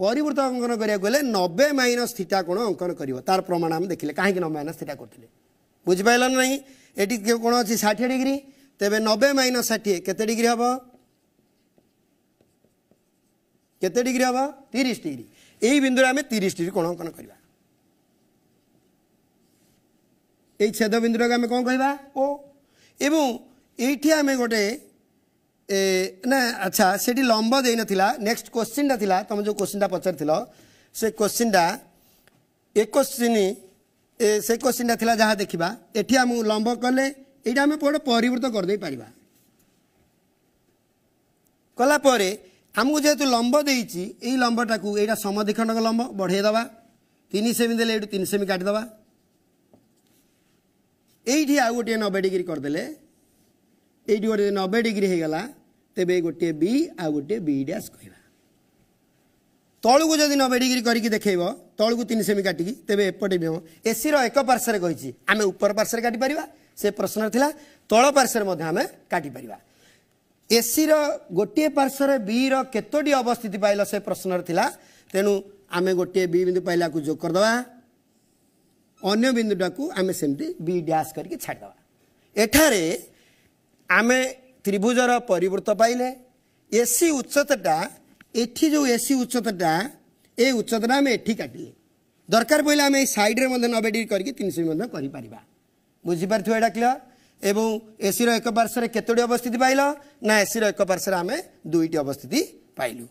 ପରିବୃତ ଅଙ୍କନ କରିବାକୁ ହେଲେ ନବେ ମାଇନସ୍ ଥିଟା କ'ଣ ଅଙ୍କନ କରିବ ତାର ପ୍ରମାଣ ଆମେ ଦେଖିଲେ କାହିଁକି ନବେ ମାଇନସ୍ ଥିଟା କରୁଥିଲେ ବୁଝିପାରିଲ ନାହିଁ ଏଠି କ'ଣ ଅଛି ଷାଠିଏ ଡିଗ୍ରୀ ତେବେ ନବେ ମାଇନସ୍ ଷାଠିଏ କେତେ ଡିଗ୍ରୀ ହେବ କେତେ ଡିଗ୍ରୀ ହେବ ତିରିଶ ଡିଗ୍ରୀ ଏଇ ବିନ୍ଦୁରେ ଆମେ ତିରିଶ ଡିଗ୍ରୀ କୋଣ ଅଙ୍କନ କରିବା ଏଇ ଛେଦ ବିନ୍ଦୁଟାକୁ ଆମେ କ'ଣ କହିବା ଓ ଏବଂ ଏଇଠି ଆମେ ଗୋଟେ ए ना अच्छा सेठी लंब देन थिला नेक्स्ट क्वेश्चन दा थिला तमे जो क्वेश्चन दा पचर थिलो से क्वेश्चन दा एक क्वेश्चन ए से क्वेश्चन दा थिला जहा देखिबा एठी हम लंब करले एटा हम पड़ परिवर्तन कर दे पारिबा कला परे हम जे तो लंब देछि एई लंबटा को एटा समद्विखंडक लंब बढे दबा 3 सेमी देले 3 सेमी काट दबा एठी आ गोटे 90 डिग्री कर देले ଏଇଠି ଗୋଟେ ନବେ ଡିଗ୍ରୀ ହେଇଗଲା ତେବେ ଗୋଟିଏ ବି ଆଉ ଗୋଟିଏ ବି ଡ୍ୟାସ୍ କହିବା ତଳକୁ ଯଦି ନବେ ଡିଗ୍ରୀ କରିକି ଦେଖେଇବ ତଳକୁ ତିନି ସେମି କାଟିକି ତେବେ ଏପଟେ ବି ହେବ ଏସିର ଏକ ପାର୍ଶ୍ୱରେ କହିଛି ଆମେ ଉପର ପାର୍ଶ୍ୱରେ କାଟିପାରିବା ସେ ପ୍ରଶ୍ନରେ ଥିଲା ତଳ ପାର୍ଶ୍ୱରେ ମଧ୍ୟ ଆମେ କାଟିପାରିବା ଏସିର ଗୋଟିଏ ପାର୍ଶ୍ୱରେ ବିର କେତୋଟି ଅବସ୍ଥିତି ପାଇଲ ସେ ପ୍ରଶ୍ନରେ ଥିଲା ତେଣୁ ଆମେ ଗୋଟିଏ ବି ବିନ୍ଦୁ ପାଇଲାକୁ ଯୋଗ କରିଦେବା ଅନ୍ୟ ବିନ୍ଦୁଟାକୁ ଆମେ ସେମିତି ବି ଡ୍ୟାସ୍ କରିକି ଛାଡ଼ିଦେବା ଏଠାରେ आमे त्रिभुजर परिवर्तन पाइले, एसी उच्चतासि उच्चता काटिले दरकार साइड रे सइड्रे 90 डिग्री परिबा बुझी परथु एडा बुझिपारी एवं एसी रो एक रे केतो अवस्थिति ना एसी रो एक आमे दुईटी अवस्थिति पालु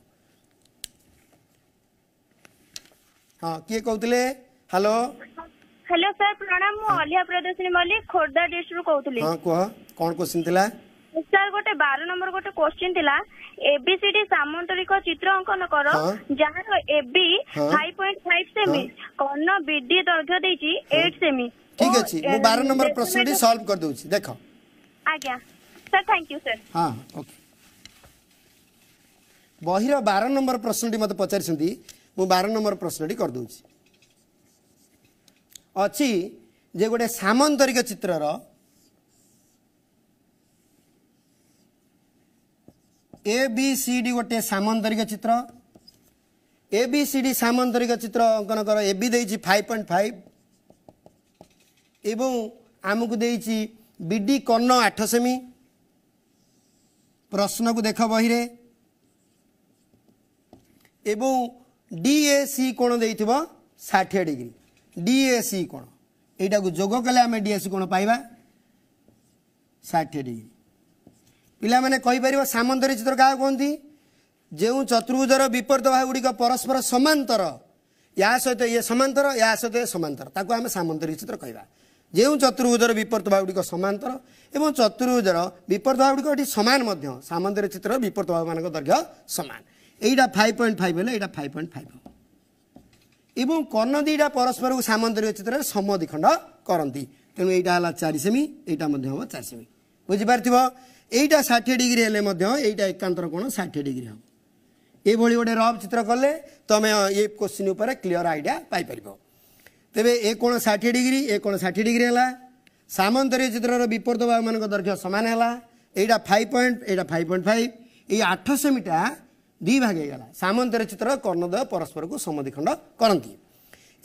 के कि हेलो ହ୍ୟାଲୋ ସାର୍ ପ୍ରଣାମ ମୁଁ ଅଲିଆ ପ୍ରଦର୍ଶିନୀ ମଲ୍ଲିକ ଖୋର୍ଦ୍ଧା ଡିଷ୍ଟ୍ରିକ୍ଟରୁ କହୁଥିଲି ହଁ କୁହ କ'ଣ କୋଶ୍ଚିନ୍ ଥିଲା ସାର୍ ଗୋଟେ ବାର ନମ୍ବର ଗୋଟେ କୋଶ୍ଚିନ୍ ଥିଲା ଏବିସିଡି ସାମନ୍ତରିକ ଚିତ୍ର ଅଙ୍କନ କର ଯାହାର ଏବି ଫାଇଭ ପଏଣ୍ଟ ଫାଇଭ ସେମି କର୍ଣ୍ଣ ବିଡି ଦୈର୍ଘ୍ୟ ଦେଇଛି ଏଇଟ ସେମି ଠିକ ଅଛି ମୁଁ ବାର ନମ୍ବର ପ୍ରଶ୍ନଟି ସଲ୍ଭ କରିଦେଉଛି ଦେଖ ଆଜ୍ଞା ସାର୍ ଥ୍ୟାଙ୍କ ୟୁ ସାର୍ ହଁ ଓକେ ବହିର ବାର ନମ୍ବର ପ୍ରଶ୍ନଟି ମୋତେ ପଚାରିଛନ୍ତି ମୁଁ ବାର ନମ୍ବର ପ୍ରଶ୍ନଟି କରିଦେଉଛି ଅଛି ଯେ ଗୋଟେ ସାମନ୍ତରିକ ଚିତ୍ରର ଏ ବି ସି ଡି ଗୋଟିଏ ସାମନ୍ତରିକ ଚିତ୍ର ଏ ବି ସି ଡି ସାମନ୍ତରିକ ଚିତ୍ର ଅଙ୍କନ କର ଏ ବି ଦେଇଛି ଫାଇଭ୍ ପଏଣ୍ଟ ଫାଇଭ୍ ଏବଂ ଆମକୁ ଦେଇଛି ବି ଡି କର୍ଣ୍ଣ ଆଠ ସେମି ପ୍ରଶ୍ନକୁ ଦେଖ ବହିରେ ଏବଂ ଡି ଏ ସି କ'ଣ ଦେଇଥିବ ଷାଠିଏ ଡିଗ୍ରୀ ଡିଏସି କ'ଣ ଏଇଟାକୁ ଯୋଗ କଲେ ଆମେ ଡିଏସି କ'ଣ ପାଇବା ଷାଠିଏ ଡିଗ୍ରୀ ପିଲାମାନେ କହିପାରିବ ସାମନ୍ତରୀ ଚିତ୍ର କାହାକୁ କୁହନ୍ତି ଯେଉଁ ଚତୁର୍ଭୁଜର ବିପରୀତ ଭାବ ଗୁଡ଼ିକ ପରସ୍ପର ସମାନ୍ତର ଏହା ସହିତ ଇଏ ସମାନ୍ତର ୟା ସହିତ ଇଏ ସମାନ୍ତର ତାକୁ ଆମେ ସାମନ୍ତରୀ ଚିତ୍ର କହିବା ଯେଉଁ ଚତୁର୍ଭୁଜର ବିପରୀତ ଭାବ ଗୁଡ଼ିକ ସମାନ୍ତର ଏବଂ ଚତୁର୍ଭୁଜର ବିପରୀତ ଭାବ ଗୁଡ଼ିକ ଏଠି ସମାନ ମଧ୍ୟ ସାମନ୍ତରୀ ଚିତ୍ରର ବିପରୀତ ଭାବମାନଙ୍କ ଦୈର୍ଘ୍ୟ ସମାନ ଏଇଟା ଫାଇଭ୍ ପଏଣ୍ଟ ଫାଇଭ୍ ହେଲେ ଏଇଟା ଫାଇଭ୍ ପଏଣ୍ଟ ଫାଇଭ୍ ଏବଂ କର୍ଣ୍ଣ ଦୁଇଟା ପରସ୍ପରକୁ ସାମନ୍ତରିକ ଚିତ୍ରରେ ସମଦିଖଣ୍ଡ କରନ୍ତି ତେଣୁ ଏଇଟା ହେଲା ଚାରି ସେମି ଏଇଟା ମଧ୍ୟ ହେବ ଚାରି ସେମି ବୁଝିପାରିଥିବ ଏଇଟା ଷାଠିଏ ଡିଗ୍ରୀ ହେଲେ ମଧ୍ୟ ଏଇଟା ଏକାନ୍ତର କୋଣ ଷାଠିଏ ଡିଗ୍ରୀ ହେବ ଏଭଳି ଗୋଟେ ରଫ୍ ଚିତ୍ର କଲେ ତୁମେ ଏ କୋଶ୍ଚିନ୍ ଉପରେ କ୍ଲିଅର୍ ଆଇଡ଼ିଆ ପାଇପାରିବ ତେବେ ଏ କୋଣ ଷାଠିଏ ଡିଗ୍ରୀ ଏ କୋଣ ଷାଠିଏ ଡିଗ୍ରୀ ହେଲା ସାମନ୍ତରୀୟ ଚିତ୍ରର ବିପର୍ଦ୍ଦ ଭାବମାନଙ୍କ ଦୈର୍ଘ୍ୟ ସମାନ ହେଲା ଏଇଟା ଫାଇଭ୍ ପଏଣ୍ଟ ଏଇଟା ଫାଇଭ୍ ପଏଣ୍ଟ ଫାଇଭ୍ ଏଇ ଆଠ ସେମିଟା दी भागला सामंतर चित्र कर्णदय परस्पर को समधिखंड करती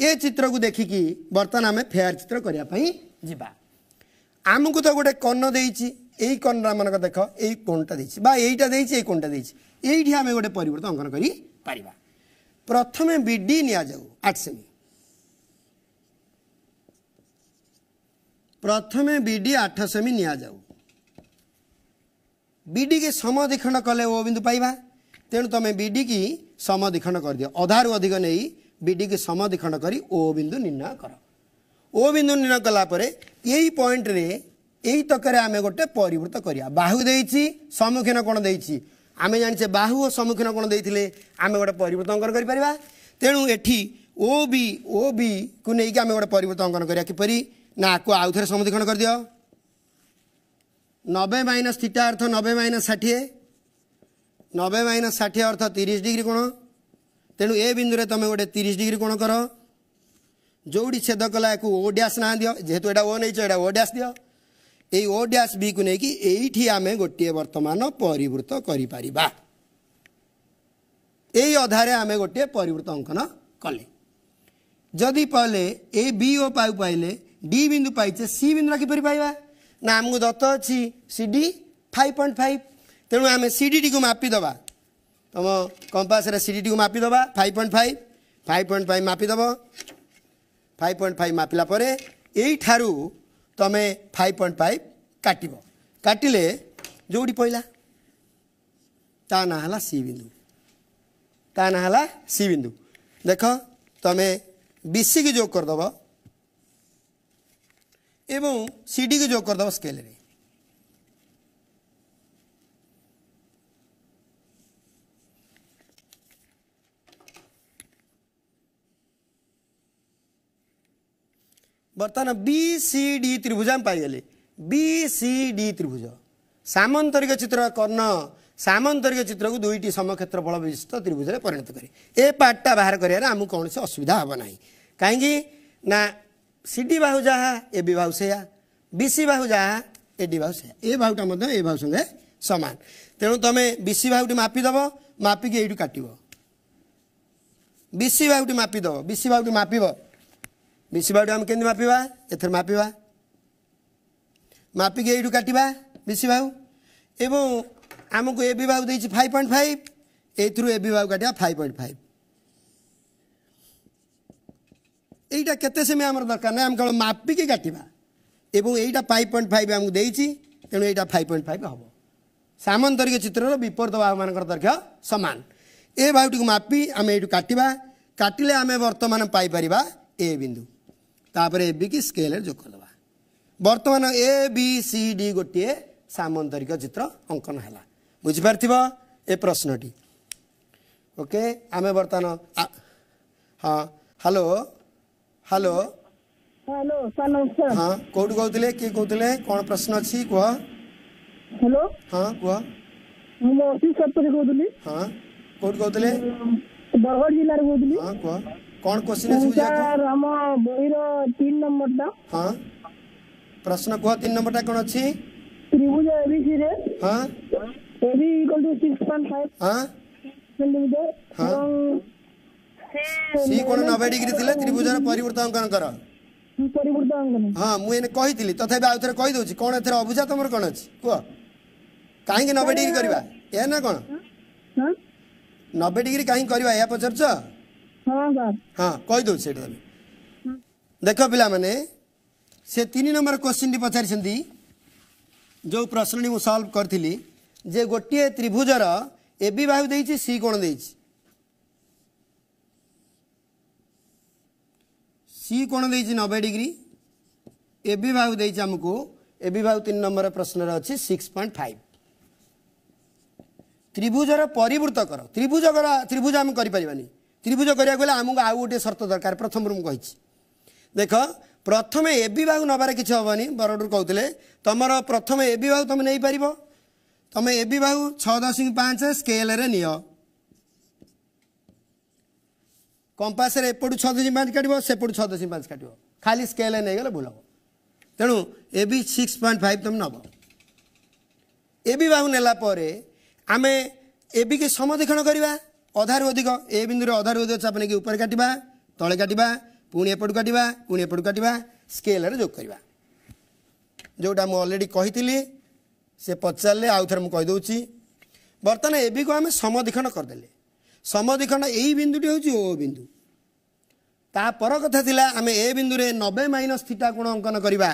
ए चित्र को देखिकी बर्तमान आम फेयर चित्र करने जा आमको तो गोटे कर्ण देई এই কণটা মানক দেখ এই কোণটা দিয়েছি বা এইটা দিয়েছি এই কোণটা দিয়েছি এইটি আমি গোটে পরিবর্তন অঙ্কন করি পারিবা প্রথমে বিডি নিয়া যাও আট সেমি প্রথমে বিডি আঠ সেমি নিয়া যাও বিডি কে সমদ্বিখণ্ড কলে ও বিন্দু পাইবা ତେଣୁ ତୁମେ ବିଡ଼ିକି ସମଦିଖଣ୍ଡ କରିଦିଅ ଅଧାରୁ ଅଧିକ ନେଇ ବିଡ଼ିକି ସମଦିଖଣ୍ଡ କରି ଓ ବିନ୍ଦୁ ନିର୍ଣ୍ଣୟ କର ଓ ବିନ୍ଦୁ ନିର୍ଣ୍ଣୟ କଲା ପରେ ଏଇ ପଏଣ୍ଟରେ ଏଇ ତକରେ ଆମେ ଗୋଟେ ପରିବୃତ କରିବା ବାହୁ ଦେଇଛି ସମ୍ମୁଖୀନ କ'ଣ ଦେଇଛି ଆମେ ଜାଣିଛେ ବାହୁ ଓ ସମ୍ମୁଖୀନ କ'ଣ ଦେଇଥିଲେ ଆମେ ଗୋଟେ ପରିବର୍ତ୍ତ ଅଙ୍କନ କରିପାରିବା ତେଣୁ ଏଠି ଓ ବି ଓ ବିକୁ ନେଇକି ଆମେ ଗୋଟେ ପରିବୃତ ଅଙ୍କନ କରିବା କିପରି ନା ଆକୁ ଆଉଥରେ ସମଦିକ୍ଷଣ କରିଦିଅ ନବେ ମାଇନସ୍ ଥିଟା ଅର୍ଥ ନବେ ମାଇନସ୍ ଷାଠିଏ ନବେ ମାଇନସ୍ ଷାଠିଏ ଅର୍ଥ ତିରିଶ ଡିଗ୍ରୀ କୋଣ ତେଣୁ ଏ ବିନ୍ଦୁରେ ତୁମେ ଗୋଟେ ତିରିଶ ଡିଗ୍ରୀ କୋଣ କର ଯେଉଁଠି ଛେଦ କଲା ଏହାକୁ ଓ ଡ୍ୟାସ୍ ନାଁ ଦିଅ ଯେହେତୁ ଏଇଟା ଓ ନେଇଛ ଏଇଟା ଓ ଡ୍ୟାସ୍ ଦିଅ ଏଇ ଓ ଡ୍ୟାସ୍ ବିକୁ ନେଇକି ଏଇଠି ଆମେ ଗୋଟିଏ ବର୍ତ୍ତମାନ ପରିବୃତ କରିପାରିବା ଏଇ ଅଧାରେ ଆମେ ଗୋଟିଏ ପରିବୃତ ଅଙ୍କନ କଲେ ଯଦି କହିଲେ ଏ ବି ଓ ପାଉ ପାଇଲେ ଡି ବିନ୍ଦୁ ପାଇଛେ ସି ବିନ୍ଦୁ କିପରି ପାଇବା ନା ଆମକୁ ଦତ୍ତ ଅଛି C D five point five तेणु आमे सिडी मापिदेव त म कम्पासे सिडिटको मापिदेव फाइभ पोइन्ट मापी दबा 5.5 फाइभ मापिदेब फाइभ पोइन्ट फाइभ मापलाप एठु तम फाइभ 5.5 काटिबो काटिले जोड़ी पहिला त नहेला सिबिन्दु त नहेला सिबिन्दु देख तम विसी की जो गरिदेब ए सिडी की जो गरिदे स्के ବର୍ତ୍ତମାନ ବି ସି ଡି ତ୍ରିଭୁଜ ଆମେ ପାଇଗଲେ ବି ସି ଡି ତ୍ରିଭୁଜ ସାମନ୍ତରିକ ଚିତ୍ର କର୍ଣ୍ଣ ସାମନ୍ତରିକ ଚିତ୍ରକୁ ଦୁଇଟି ସମକ୍ଷେତ୍ର ଫଳ ବିଶିଷ୍ଟ ତ୍ରିଭୁଜରେ ପରିଣତ କରେ ଏ ପାର୍ଟଟା ବାହାର କରିବାରେ ଆମକୁ କୌଣସି ଅସୁବିଧା ହେବ ନାହିଁ କାହିଁକି ନା ସି ଡି ବାହୁ ଯାହା ଏ ବି ବାହୁ ସେୟା ବି ସି ବାହୁ ଯାହା ଏ ଡି ବାହୁ ସେୟା ଏ ବାହୁଟା ମଧ୍ୟ ଏ ବାହୁ ସଙ୍ଗେ ସମାନ ତେଣୁ ତୁମେ ବି ସି ବାହୁଟି ମାପିଦେବ ମାପିକି ଏଇଠୁ କାଟିବ ବି ସି ବାହୁଟି ମାପିଦେବ ବି ସି ବାହୁଟି ମାପିବ मिशिबाड़ आम के मापिबा एथर मापिबा मापिक यू काटा मिशिबाउ एवं आम को ए बाहू five point five A through A बाहू काटा फाइव पॉइंट फाइव यहीटा समय आम दरकार ना आम मापिक काटा एवं यहीटा फाइव पॉइंट फाइव आमको तेणु यहाँ फाइव पॉइंट फाइव हम सामंतरिक चित्रर विपरीत बाहू मान दर्घ्य सामान ए बाहूटी को मापी आम यू काटा काटिले आम बर्तमान पाई ए बिंदु ତାପରେ ଏ ବି କି ସ୍କେଲରେ ଯୋଗ ନେବା ବର୍ତ୍ତମାନ ଏ ବି ସି ଡି ଗୋଟିଏ ସାମନ୍ତରିକ ଚିତ୍ର ଅଙ୍କନ ହେଲା ବୁଝିପାରିଥିବ ଏ ପ୍ରଶ୍ନଟି ଓକେ ଆମେ ବର୍ତ୍ତମାନ ହଁ ହ୍ୟାଲୋ ହ୍ୟାଲୋ ହଁ କୋଉଠୁ କହୁଥିଲେ କିଏ କହୁଥିଲେ କ'ଣ ପ୍ରଶ୍ନ ଅଛି କୁହ ହ୍ୟାଲୋ ହଁ କୁହ ମୁଁ ଅଶୀଷ ସତପଥୀ କହୁଥିଲି ହଁ କୋଉଠୁ କହୁଥିଲେ ବରଗଡ଼ ଜିଲ୍ଲାରୁ କହୁଥିଲି ହଁ କୁହ କଣ କୋଶ୍ଚିନ୍ ଅଛି ଆମ ବହିର 3 ନମ୍ବରଟା ହଁ ପ୍ରଶ୍ନ କୁହ 3 ନମ୍ବରଟା କଣ ଅଛି ତ୍ରିଭୁଜ ଏବିସି ରେ ସିକ୍ସ ପଏଣ୍ଟ 6.5 ହଁ ସେଣ୍ଟିମିଟର ଏବଂ ସି କୋଣ 90 ଡିଗ୍ରୀ ଥିଲେ ତ୍ରିଭୁଜର ପରିବୃତ୍ତ ଅଙ୍କନ କର ପରିବୃତ୍ତ ହଁ ମୁଁ ଏଇନେ କହିଥିଲି ତଥାପି ଆଉ ଥରେ କହି କଣ ଏଥର ଅବୁଝା ତମର କଣ ଅଛି କୁହ କାହିଁକି ନବେ ଡିଗ୍ରୀ କରିବା ଏହା ନା କଣ ନବେ ଡିଗ୍ରୀ କାହିଁକି କରିବା ଏହା ପଚାରୁଛ देख पहिा नम्बर क्टी पचारिन् जो प्रश्न सल्भ गरि गोटे त्रिभुजर ए भागि सि को सि कोी ए एबी दिमुक एन नम्बर प्रश्न सिक्स पोइन्ट फाइभ त्रिभुजर परिवर्तक त्रिभुज हम आम गरिप ତ୍ରିଭୁଜ କରିବାକୁ ହେଲେ ଆମକୁ ଆଉ ଗୋଟିଏ ସର୍ତ୍ତ ଦରକାର ପ୍ରଥମରୁ ମୁଁ କହିଛି ଦେଖ ପ୍ରଥମେ ଏ ବି ବାହୁ ନେବାରେ କିଛି ହେବନି ବରଡ଼ରୁ କହୁଥିଲେ ତୁମର ପ୍ରଥମେ ଏ ବି ବାହୁ ତୁମେ ନେଇପାରିବ ତୁମେ ଏ ବି ବାହୁ ଛଅ ଦଶମିକ ପାଞ୍ଚ ସ୍କେଲରେ ନିଅ କମ୍ପାସରେ ଏପଟୁ ଛଅ ଦଶମିକ ପାଞ୍ଚ କାଟିବ ସେପଟୁ ଛଅ ଦଶମିକ ପାଞ୍ଚ କାଟିବ ଖାଲି ସ୍କେଲରେ ନେଇଗଲେ ଭୁଲ ହେବ ତେଣୁ A B six point five ତୁମେ ନେବ ଏ ବି ବାହୁ ନେଲା ପରେ ଆମେ ଏ ବିକି ସମଧିକ୍ଷଣ କରିବା ଅଧାରୁ ଅଧିକ ଏ ବିନ୍ଦୁରେ ଅଧାରୁ ଅଧିକ ଚାପ ନେଇକି ଉପରେ କାଟିବା ତଳେ କାଟିବା ପୁଣି ଏପଟୁ କାଟିବା ପୁଣି ଏପଟୁ କାଟିବା ସ୍କେଲରେ ଯୋଗ କରିବା ଯେଉଁଟା ମୁଁ ଅଲରେଡ଼ି କହିଥିଲି ସେ ପଚାରିଲେ ଆଉ ଥରେ ମୁଁ କହିଦେଉଛି ବର୍ତ୍ତମାନ ଏବେକୁ ଆମେ ସମଧିକ୍ଷଣ କରିଦେଲେ ସମଧିକ୍ଷଣ ଏଇ ବିନ୍ଦୁଟି ହେଉଛି ଓ ବିନ୍ଦୁ ତା ପର କଥା ଥିଲା ଆମେ ଏ ବିନ୍ଦୁରେ ନବେ ମାଇନସ୍ ଥିଟା କୋଣ ଅଙ୍କନ କରିବା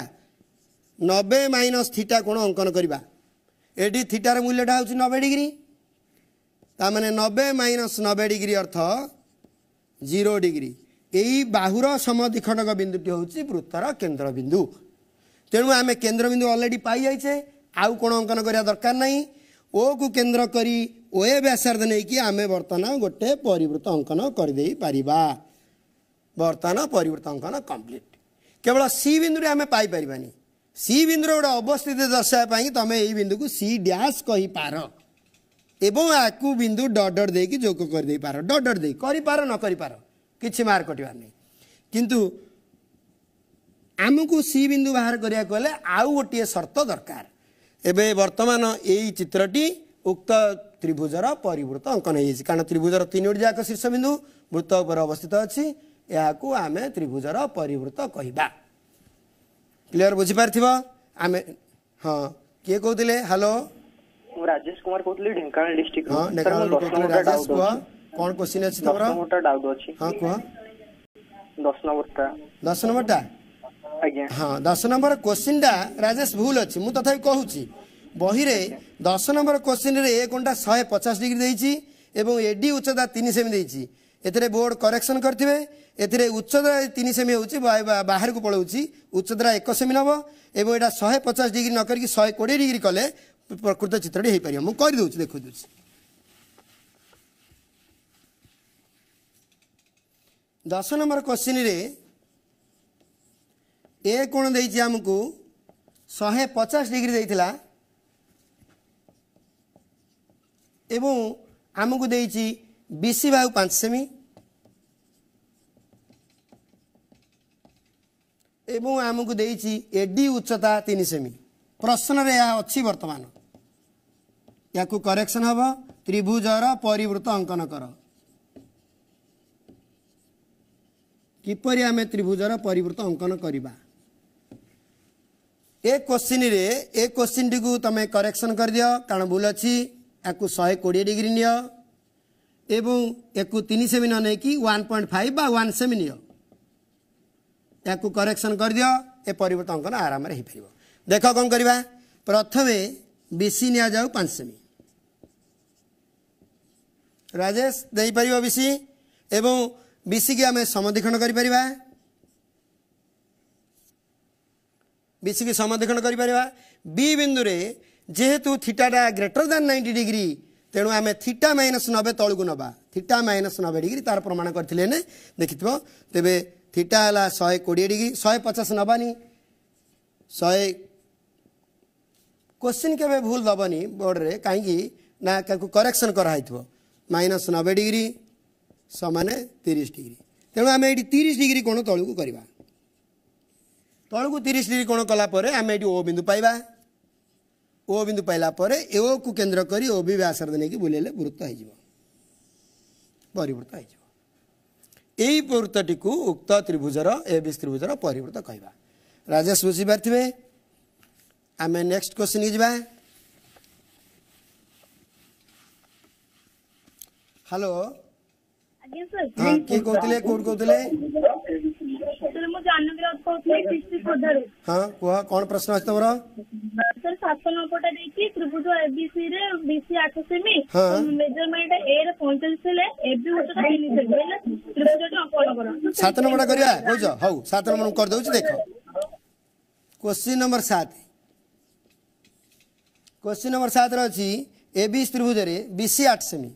ନବେ ମାଇନସ୍ ଥିଟା କୋଣ ଅଙ୍କନ କରିବା ଏଠି ଥିଟାର ମୂଲ୍ୟଟା ହେଉଛି ନବେ ଡିଗ୍ରୀ ता म नबे म नबे डिग्री अर्थ जिरो डिग्री ए बाहुरा समिखण्डक बिन्दुटी हौ वृत्तर केन्द्रबिन्दु तेणु आमे केन्द्रबिन्दु अलरेडी पाइ अंकन अङ्कन दरकार नै ओ केन्द्र केन्द्रक ओए व्यासारैक आमे बर्तमा गए अन गरिदे पार बर्तन अंकन कम्प्लीट केवल सी विन्दुटे पै पारानी सि बिन्दुर गएर अवस्थिति दर्शापा तम यही बिन्दुको सि ड्यासपार आकु बिन्दु डडरदेखि जोगार डडर नकरिपार कि मर्क कटाइ कमु सिबिन्दु आउ आउँछ सर्त दरकार वर्तमान ए चित्रटी उक्त त्रिभुजर परिभूत अङ्कन कारण त्रिभुज जाक शीर्ष वृत्त पर अवस्थित अझै यहाँ आमे त्रिभुज र परिभूत कलेयर बुझिपारी आमे हे हेलो ରାଜେଶ କୁମାର କହୁଥିଲି ଢେଙ୍କାନାଳ ଡିଷ୍ଟ୍ରିକ୍ଟ କଣ କ୍ୱେଶ୍ଚିନ ଅଛି ତମର ମୋଟା ଡାଉଟ ଅଛି ହଁ କୁହ ଦଶ ନମ୍ବରଟା ଦଶ ନମ୍ବରଟା ହଁ ଦଶ ନମ୍ବର କ୍ୱେଶ୍ଚିନଟା ରାଜେଶ ଭୁଲ ଅଛି ମୁଁ ତଥାପି କହୁଛି ବହିରେ ଦଶ ନମ୍ବର କ୍ୱେଶ୍ଚିନରେ ଏ କୋଣଟା ଶହେ ପଚାଶ ଡିଗ୍ରୀ ଏବଂ ଏ ଡି ଉଚ୍ଚତା ତିନି ସେମି ଉଚ୍ଚତା ତିନି ସେମି ହେଉଛି ବାହାରକୁ ପଳାଉଛି ଉଚ୍ଚତା ଏକ ସେମି ନେବ ଏବଂ ଏଇଟା ଶହେ ପଚାଶ ଡିଗ୍ରୀ ନ କରିକି ଶହେ କୋଡ଼ିଏ ଡିଗ୍ରୀ କଲେ ପ୍ରକୃତ ଚିତ୍ରଟି ହେଇପାରିବ ମୁଁ କରିଦେଉଛି ଦେଖାଇ ଦେଉଛି ଦଶ ନମ୍ବର କ୍ୱଶ୍ଚିନ୍ରେ ଏ କୋଣ ଦେଇଛି ଆମକୁ ଶହେ ପଚାଶ ଡିଗ୍ରୀ ଦେଇଥିଲା ଏବଂ ଆମକୁ ଦେଇଛି ବିସି ବାୟୁ ପାଞ୍ଚ ସେମି ଏବଂ ଆମକୁ ଦେଇଛି ଏ ଡି ଉଚ୍ଚତା ତିନି ସେମି ପ୍ରଶ୍ନରେ ଏହା ଅଛି ବର୍ତ୍ତମାନ याकु करेक्शन हम त्रिभुजर परिवृत्त अंकन कर किपर आम त्रिभुजर परिवृत्त अंकन करवा ए क्वेश्चन रे ए क्वेश्चन टी तुम करेक्शन कर दियो कारण भूल अच्छी या शहे कोड़े डिग्री नियो एवं एकु तीन सेमी न नहीं कि वन पॉइंट फाइव वन सेमी नियो या करेक्शन कर दियो ए परिवर्तन अंकन आराम हो पार देख कौन करवा प्रथम बी निया जाऊ पांच सेमी ରାଜେଶ ଦେଇପାରିବ ବି ସି ଏବଂ ବି ସିକି ଆମେ ସମଧିକ୍ଷଣ କରିପାରିବା ବି ସିକି ସମଧିକ୍ଷଣ କରିପାରିବା ବି ବିନ୍ଦୁରେ ଯେହେତୁ ଥିଟାଟା ଗ୍ରେଟର ଦାନ୍ ନାଇଣ୍ଟି ଡିଗ୍ରୀ ତେଣୁ ଆମେ ଥିଟା ମାଇନସ୍ ନବେ ତଳକୁ ନେବା ଥିଟା ମାଇନସ୍ ନବେ ଡିଗ୍ରୀ ତା'ର ପ୍ରମାଣ କରିଥିଲେ ନେ ଦେଖିଥିବ ତେବେ ଥିଟା ହେଲା ଶହେ କୋଡ଼ିଏ ଡିଗ୍ରୀ ଶହେ ପଚାଶ ନେବାନି ଶହେ କୋଶ୍ଚିନ୍ କେବେ ଭୁଲ ଦେବନି ବୋର୍ଡ଼ରେ କାହିଁକି ନା କାହାକୁ କରେକ୍ସନ୍ କରାହେଇଥିବ ମାଇନସ୍ ନବେ ଡିଗ୍ରୀ ସମାନ ତିରିଶ ଡିଗ୍ରୀ ତେଣୁ ଆମେ ଏଇଠି ତିରିଶ ଡିଗ୍ରୀ କୋଣ ତଳକୁ କରିବା ତଳକୁ ତିରିଶ ଡିଗ୍ରୀ କୋଣ କଲା ପରେ ଆମେ ଏଇଠି ଓ ବିନ୍ଦୁ ପାଇବା ଓ ବିନ୍ଦୁ ପାଇଲା ପରେ ଏକୁ କେନ୍ଦ୍ର କରି ଓ ବି ବ୍ୟାସରେ ନେଇକି ବୁଲେଇଲେ ବୃତ୍ତ ହୋଇଯିବ ପରିବୃତ ହୋଇଯିବ ଏହି ବୃତ୍ତଟିକୁ ଉକ୍ତ ତ୍ରିଭୁଜର ଏ ବି ତ୍ରିଭୁଜର ପରିବୃତ କହିବା ରାଜେଶ ବୁଝିପାରିଥିବେ ଆମେ ନେକ୍ସଟ କ୍ୱେଶ୍ଚିନ୍ ଯିବା ହ୍ୟାଲୋ ହଁ କିଏ କହୁଥିଲେ କୋଉଠୁ କହୁଥିଲେ ହଁ କୁହ କଣ ପ୍ରଶ୍ନ ଅଛି ତମର ସାର୍ ସାତ ନମ୍ବରଟା ଦେଇକି ତ୍ରିଭୁଜ ଏବିସି ରେ ବିସି ଆଠ ସେମି ମେଜରମେଣ୍ଟ ଏ ରେ ପଇଁଚାଳିଶ ହେଲେ ଏବି ଉଚ୍ଚତା ତିନି ସେମି ହେଲା ତ୍ରିଭୁଜଟି ଅଙ୍କନ କର ସାତ ନମ୍ବରଟା କରିବା କହୁଛ ହଉ ସାତ ନମ୍ବର ମୁଁ କରିଦେଉଛି ଦେଖ କ୍ୱଶ୍ଚିନ୍ ନମ୍ବର ସାତ କ୍ୱଶ୍ଚିନ୍ ନମ୍ବର ସାତରେ ଅଛି ଏବିସି ତ୍ରିଭୁଜରେ ବିସି ଆଠ ସେମି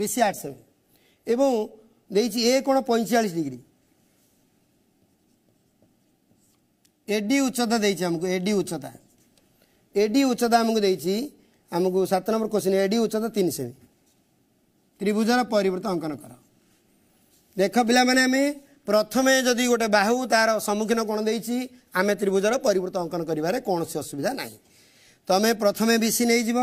ବେଶୀ ଆଠ ସେଭେନ୍ ଏବଂ ନେଇଛି ଏ କୋଣ ପଇଁଚାଳିଶ ଡିଗ୍ରୀ ଏଡି ଉଚ୍ଚତା ଦେଇଛି ଆମକୁ ଏଡି ଉଚ୍ଚତା ଏଡି ଉଚ୍ଚତା ଆମକୁ ଦେଇଛି ଆମକୁ ସାତ ନମ୍ବର କୋଶ୍ଚିନ୍ ଏଡି ଉଚ୍ଚତା ତିନି ସେମି ତ୍ରିଭୁଜର ପରିବର୍ତ୍ତନ ଅଙ୍କନ କର ଦେଖ ପିଲାମାନେ ଆମେ ପ୍ରଥମେ ଯଦି ଗୋଟେ ବାହୁ ତା'ର ସମ୍ମୁଖୀନ କ'ଣ ଦେଇଛି ଆମେ ତ୍ରିଭୁଜର ପରିବର୍ତ୍ତନ ଅଙ୍କନ କରିବାରେ କୌଣସି ଅସୁବିଧା ନାହିଁ ତମେ ପ୍ରଥମେ ବି ସି ନେଇଯିବ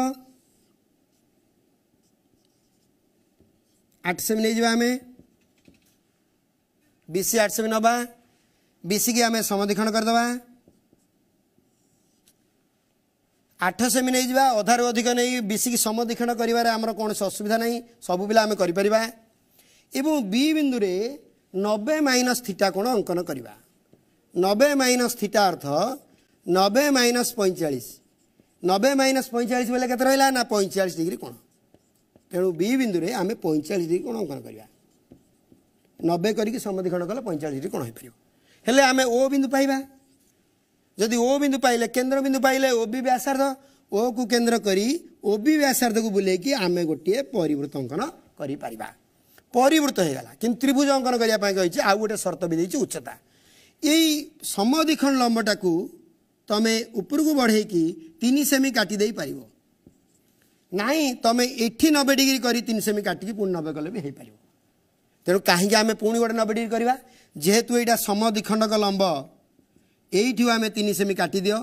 आठ सेम नहीं जावा आम बी सी आठ सेम नवा बी सी की आम समीक्षण करदे आठ सेम नहीं जावा अधारु अधिक नहीं बी सी की समीक्षण करसुविधा ना सब पिला आम कर बिंदु नबे माइनस थीटा कोण अंकन करवा नबे माइनस थीटा अर्थ नबे माइनस पैंचाश नबे माइनस पैंचाश बोले के पैंचाश डिग्री कौन ତେଣୁ ବି ବିନ୍ଦୁରେ ଆମେ ପଇଁଚାଳିଶ ଡିଗ୍ରୀ କ'ଣ ଅଙ୍କନ କରିବା ନବେ କରିକି ସମ୍ମତି ଖଣ୍ଡ କଲେ ପଇଁଚାଳିଶ ଡିଗ୍ରୀ କ'ଣ ହୋଇପାରିବ ହେଲେ ଆମେ ଓ ବିନ୍ଦୁ ପାଇବା ଯଦି ଓ ବିନ୍ଦୁ ପାଇଲେ କେନ୍ଦ୍ର ବିନ୍ଦୁ ପାଇଲେ ଓ ବି ବ୍ୟାସାର୍ଦ୍ଧ ଓକୁ କେନ୍ଦ୍ର କରି ଓ ବି ବ୍ୟାସାର୍ଦ୍ଧକୁ ବୁଲେଇକି ଆମେ ଗୋଟିଏ ପରିବୃତ୍ତ ଅଙ୍କନ କରିପାରିବା ପରିବୃତ୍ତ ହୋଇଗଲା କିନ୍ତୁ ତ୍ରିଭୁଜ ଅଙ୍କନ କରିବା ପାଇଁ କହିଛି ଆଉ ଗୋଟେ ସର୍ତ୍ତ ବି ଦେଇଛି ଉଚ୍ଚତା ଏଇ ସମଧିକ୍ଷଣ ଲମ୍ବଟାକୁ ତୁମେ ଉପରକୁ ବଢ଼େଇକି ତିନି ସେମି କାଟି ଦେଇପାରିବ ନାହିଁ ତମେ ଏଠି ନବେ ଡିଗ୍ରୀ କରି ତିନି ସେମି କାଟିକି ପୁଣି ନବେ କଲେ ବି ହେଇପାରିବ ତେଣୁ କାହିଁକି ଆମେ ପୁଣି ଗୋଟେ ନବେ ଡିଗ୍ରୀ କରିବା ଯେହେତୁ ଏଇଟା ସମଦ୍ୱିଖଣ୍ଡକ ଲମ୍ବ ଏଇଠୁ ଆମେ ତିନି ସେମି କାଟିଦିଅ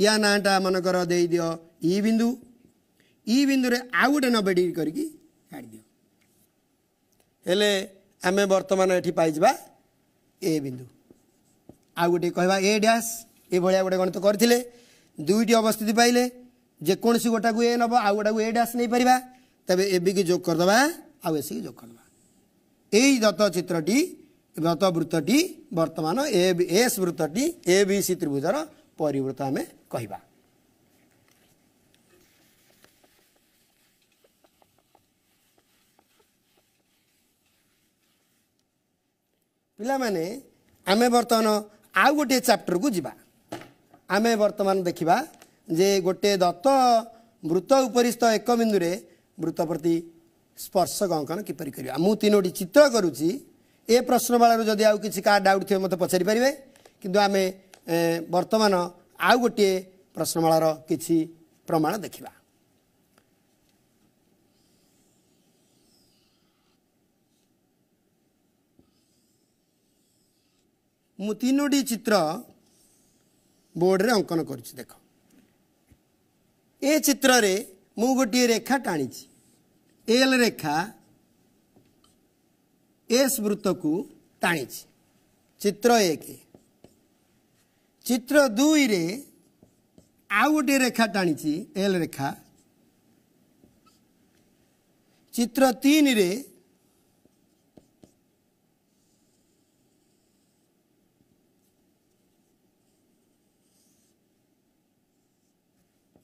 ୟା ନାଁଟା ମନେକର ଦେଇଦିଅ ଇ ବିନ୍ଦୁ ଇ ବିନ୍ଦୁରେ ଆଉ ଗୋଟେ ନବେ ଡିଗ୍ରୀ କରିକି କାଢ଼ିଦିଅ ହେଲେ ଆମେ ବର୍ତ୍ତମାନ ଏଠି ପାଇଯିବା ଏ ବିନ୍ଦୁ ଆଉ ଗୋଟିଏ କହିବା ଏ ଡ୍ୟାସ୍ ଏଭଳିଆ ଗୋଟେ ଗଣିତ କରିଥିଲେ ଦୁଇଟି ଅବସ୍ଥିତି ପାଇଲେ जकै गोटा कु आ गोटा एडास नै पार ति जा आउँसि जोग्दा ए दत्त चित ए वृत्ती बर्त वृत्ती एसी त्रिभुज र परिवर्तन आम कला वर्तमान आउँछ च्याप्टर कुनै वर्तमान देखा ଯେ ଗୋଟିଏ ଦତ୍ତ ମୃତ ଉପରିସ୍ଥ ଏକ ବିନ୍ଦୁରେ ମୃତ ପ୍ରତି ସ୍ପର୍ଶକ ଅଙ୍କନ କିପରି କରିବା ମୁଁ ତିନୋଟି ଚିତ୍ର କରୁଛି ଏ ପ୍ରଶ୍ନବାଳରୁ ଯଦି ଆଉ କିଛି କାହା ଡାଉଟ୍ ଥିବ ମୋତେ ପଚାରିପାରିବେ କିନ୍ତୁ ଆମେ ବର୍ତ୍ତମାନ ଆଉ ଗୋଟିଏ ପ୍ରଶ୍ନମାଳାର କିଛି ପ୍ରମାଣ ଦେଖିବା ମୁଁ ତିନୋଟି ଚିତ୍ର ବୋର୍ଡ଼ରେ ଅଙ୍କନ କରୁଛି ଦେଖ ଏ ଚିତ୍ରରେ ମୁଁ ଗୋଟିଏ ରେଖା ଟାଣିଛି ଏଲ୍ ରେଖା ଏସ୍ ବୃତ୍ତକୁ ଟାଣିଛି ଚିତ୍ର ଏକ ଚିତ୍ର ଦୁଇରେ ଆଉ ଗୋଟିଏ ରେଖା ଟାଣିଛି ଏଲ୍ ରେଖା ଚିତ୍ର ତିନିରେ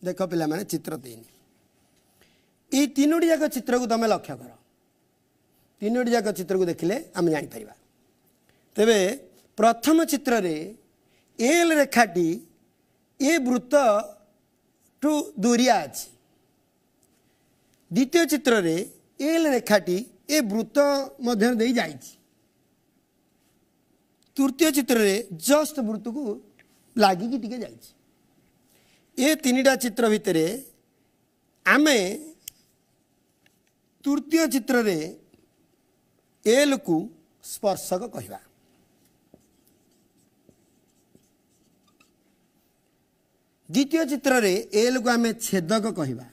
ଦେଖ ପିଲାମାନେ ଚିତ୍ର ତିନି ଏଇ ତିନୋଟି ଯାକ ଚିତ୍ରକୁ ତୁମେ ଲକ୍ଷ୍ୟ କର ତିନୋଟି ଯାକ ଚିତ୍ରକୁ ଦେଖିଲେ ଆମେ ଜାଣିପାରିବା ତେବେ ପ୍ରଥମ ଚିତ୍ରରେ ଏଲ୍ ରେଖାଟି ଏ ବୃତ୍ତଠୁ ଦୂରିଆ ଅଛି ଦ୍ୱିତୀୟ ଚିତ୍ରରେ ଏଲ୍ ରେଖାଟି ଏ ବୃତ୍ତ ମଧ୍ୟରେ ଦେଇ ଯାଇଛି ତୃତୀୟ ଚିତ୍ରରେ ଜଷ୍ଟ ବୃତ୍ତକୁ ଲାଗିକି ଟିକେ ଯାଇଛି ଏ ତିନିଟା ଚିତ୍ର ଭିତରେ ଆମେ ତୃତୀୟ ଚିତ୍ରରେ ଏଲ୍କୁ ସ୍ପର୍ଶକ କହିବା ଦ୍ୱିତୀୟ ଚିତ୍ରରେ ଏଲ୍କୁ ଆମେ ଛେଦକ କହିବା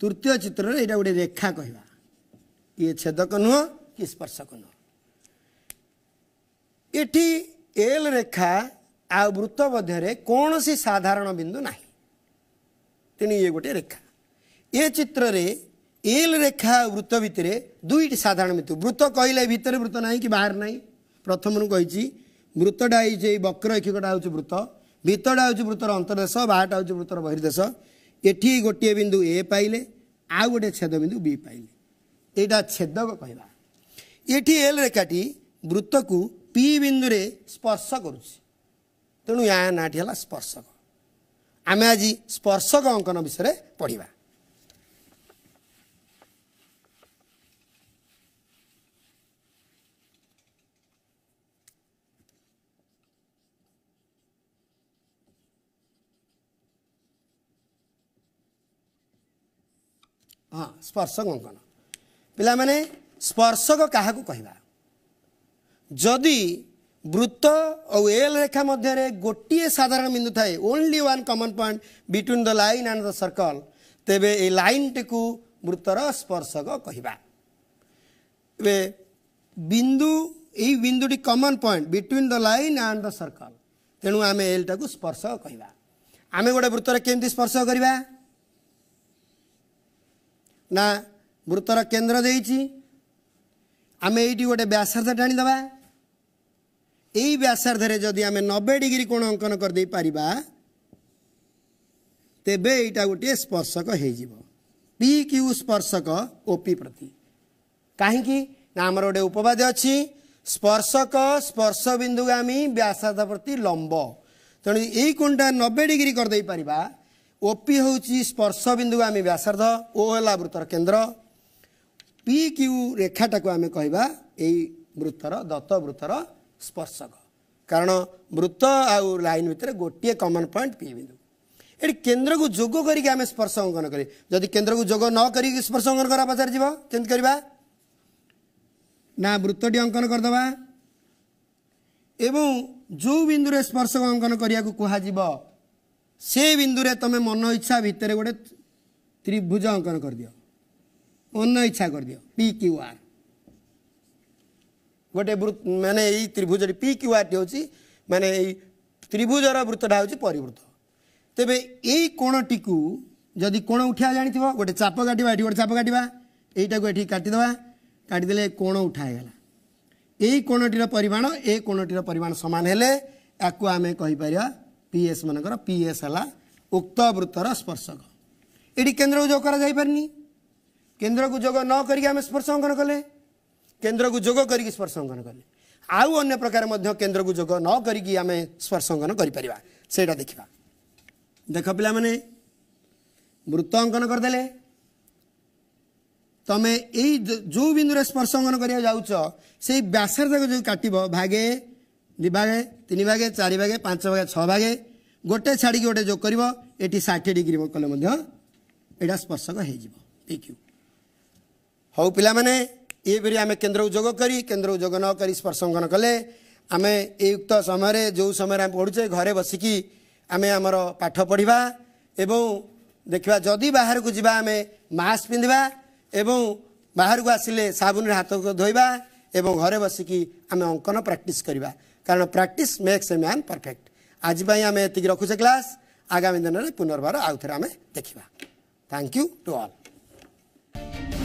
ତୃତୀୟ ଚିତ୍ରରେ ଏଇଟା ଗୋଟେ ରେଖା କହିବା କିଏ ଛେଦକ ନୁହଁ କି ସ୍ପର୍ଶକ ନୁହଁ ଏଠି ଏଲ୍ ରେଖା ଆଉ ବୃତ୍ତ ମଧ୍ୟରେ କୌଣସି ସାଧାରଣ ବିନ୍ଦୁ ନାହିଁ ତେଣୁ ଇଏ ଗୋଟିଏ ରେଖା ଏ ଚିତ୍ରରେ ଏଲ୍ ରେଖା ଆଉ ବୃତ୍ତ ଭିତରେ ଦୁଇଟି ସାଧାରଣ ବିନ୍ଦୁ ବୃତ୍ତ କହିଲେ ଭିତରେ ବୃତ୍ତ ନାହିଁ କି ବାହାରେ ନାହିଁ ପ୍ରଥମରୁ କହିଛି ବୃତ୍ତଟା ହେଇଛି ଏଇ ବକ୍ରୈକ୍ଷିକଟା ହେଉଛି ବୃତ୍ତ ଭିତଟା ହେଉଛି ବୃତ୍ତର ଅନ୍ତର୍ଦେଶ ବାହାରଟା ହେଉଛି ବୃତ୍ତର ବହିର୍ଦେଶ ଏଠି ଗୋଟିଏ ବିନ୍ଦୁ ଏ ପାଇଲେ ଆଉ ଗୋଟିଏ ଛେଦ ବିନ୍ଦୁ ବି ପାଇଲେ ଏଇଟା ଛେଦକ କହିବା ଏଠି ଏଲ୍ ରେଖାଟି ବୃତ୍ତକୁ ପି ବିନ୍ଦୁରେ ସ୍ପର୍ଶ କରୁଛି ତେଣୁ ଏହା ନାଁଟି ହେଲା ସ୍ପର୍ଶକ ଆମେ ଆଜି ସ୍ପର୍ଶକ ଅଙ୍କନ ବିଷୟରେ ପଢ଼ିବା ହଁ ସ୍ପର୍ଶକ ଅଙ୍କନ ପିଲାମାନେ ସ୍ପର୍ଶକ କାହାକୁ କହିବା ଯଦି ବୃତ୍ତ ଆଉ ଏଲ୍ ରେଖା ମଧ୍ୟରେ ଗୋଟିଏ ସାଧାରଣ ବିନ୍ଦୁ ଥାଏ only one common point between the line and the circle ତେବେ ଏଇ ଲାଇନ୍ଟିକୁ ବୃତ୍ତର ସ୍ପର୍ଶକ କହିବା ଏବେ ବିନ୍ଦୁ ଏଇ ବିନ୍ଦୁଟି common point between the line and the circle ତେଣୁ ଆମେ ଏଲ୍ଟାକୁ ସ୍ପର୍ଶକ କହିବା ଆମେ ଗୋଟେ ବୃତ୍ତରେ କେମିତି ସ୍ପର୍ଶ କରିବା ନା ବୃତ୍ତର କେନ୍ଦ୍ର ଦେଇଛି ଆମେ ଏଇଠି ଗୋଟେ ବ୍ୟାସାର୍ଥ ଟାଣିଦେବା এই ব্যাসার্ধে যদি আমি নবে ডিগ্রি কোণ অঙ্কন করে পারিবা তেবে এইটা গোটিয়ে স্পর্শক হয়ে যাব পি কিউ স্পর্শক ওপি প্রতি কী না আমার গোটে উপবাদ অপর্শক স্পর্শ বিন্দুগামী ব্যাসার্ধ প্রতি লম্ব তেমনি এই কোণটা নবে ডিগ্রি করে পারিবা ওপি হচ্ছে স্পর্শ বিন্দুগামী ব্যাসার্ধ ও হলা বৃত্তর কেন্দ্র পি কিউ রেখাটা আমি কহা এই বৃত্তর দত্ত বৃত্তর ସ୍ପର୍ଶକ କାରଣ ମୃତ ଆଉ ଲାଇନ୍ ଭିତରେ ଗୋଟିଏ କମନ୍ ପଏଣ୍ଟ ପି ବିନ୍ଦୁ ଏଠି କେନ୍ଦ୍ରକୁ ଯୋଗ କରିକି ଆମେ ସ୍ପର୍ଶ ଅଙ୍କନ କରିବା ଯଦି କେନ୍ଦ୍ରକୁ ଯୋଗ ନ କରିକି ସ୍ପର୍ଶ ଅଙ୍କନ କରା ପଚାରି ଯିବ କେମିତି କରିବା ନା ବୃତ୍ତଟି ଅଙ୍କନ କରିଦେବା ଏବଂ ଯେଉଁ ବିନ୍ଦୁରେ ସ୍ପର୍ଶକ ଅଙ୍କନ କରିବାକୁ କୁହାଯିବ ସେ ବିନ୍ଦୁରେ ତୁମେ ମନ ଇଚ୍ଛା ଭିତରେ ଗୋଟେ ତ୍ରିଭୁଜ ଅଙ୍କନ କରିଦିଅ ମନ ଇଚ୍ଛା କରିଦିଅ ପି କ୍ୟୁ ଆର୍ गटे वृ मे त्रिभुज पि क्युआरटी हेर्छ मे त्रिभुज र वृत्त हेर्नु परिवर्त तोणटीको जति कोण उठा जाने थियो गए चाप काटि गाप काट् यहीटाको एटि काटिदेवा काटिदे कोण उठाइगेला ए कोमाण एउटा परिमाण समान हो पिएस मनको पिएस होला उक्त वृत्तर र स्पर्शक यी केन्द्रको जो पारि केन्द्रको जो नकरिक स्पर्शक केन्द्रको जि स्श अङ्कन कले आउ अन्य प्रकार केन्द्रको जो नकरिक आमे स्पर्श अङ्कन गरिपार देखा देख पहिला मृत अङ्कन गरिदेले तम एउन्दुले स्पर्श अन गरेको छ व्यासर जो काटिबो भागे दिभागे भागे भागे चारि भागे पाँच भागे छ भागे गोटे गोटे जो गर् एटी षाठे डिग्री कलेटा स्पर्श हौ माने ଏହିପରି ଆମେ କେନ୍ଦ୍ର ଉଦ୍ଯୋଗ କରି କେନ୍ଦ୍ର ଉଦ୍ଯୋଗ ନ କରି ସ୍ପର୍ଶଙ୍କନ କଲେ ଆମେ ଏଇ ଉକ୍ତ ସମୟରେ ଯେଉଁ ସମୟରେ ଆମେ ପଢ଼ୁଛେ ଘରେ ବସିକି ଆମେ ଆମର ପାଠ ପଢ଼ିବା ଏବଂ ଦେଖିବା ଯଦି ବାହାରକୁ ଯିବା ଆମେ ମାସ୍କ ପିନ୍ଧିବା ଏବଂ ବାହାରକୁ ଆସିଲେ ସାବୁନରେ ହାତକୁ ଧୋଇବା ଏବଂ ଘରେ ବସିକି ଆମେ ଅଙ୍କନ ପ୍ରାକ୍ଟିସ୍ କରିବା କାରଣ practice makes a man perfect ଆଜି ପାଇଁ ଆମେ ଏତିକି ରଖୁଛେ କ୍ଲାସ୍ ଆଗାମୀ ଦିନରେ ପୁନର୍ବାର ଆଉଥରେ ଆମେ ଦେଖିବା ଥ୍ୟାଙ୍କ ୟୁ ଟୁ ଅଲ୍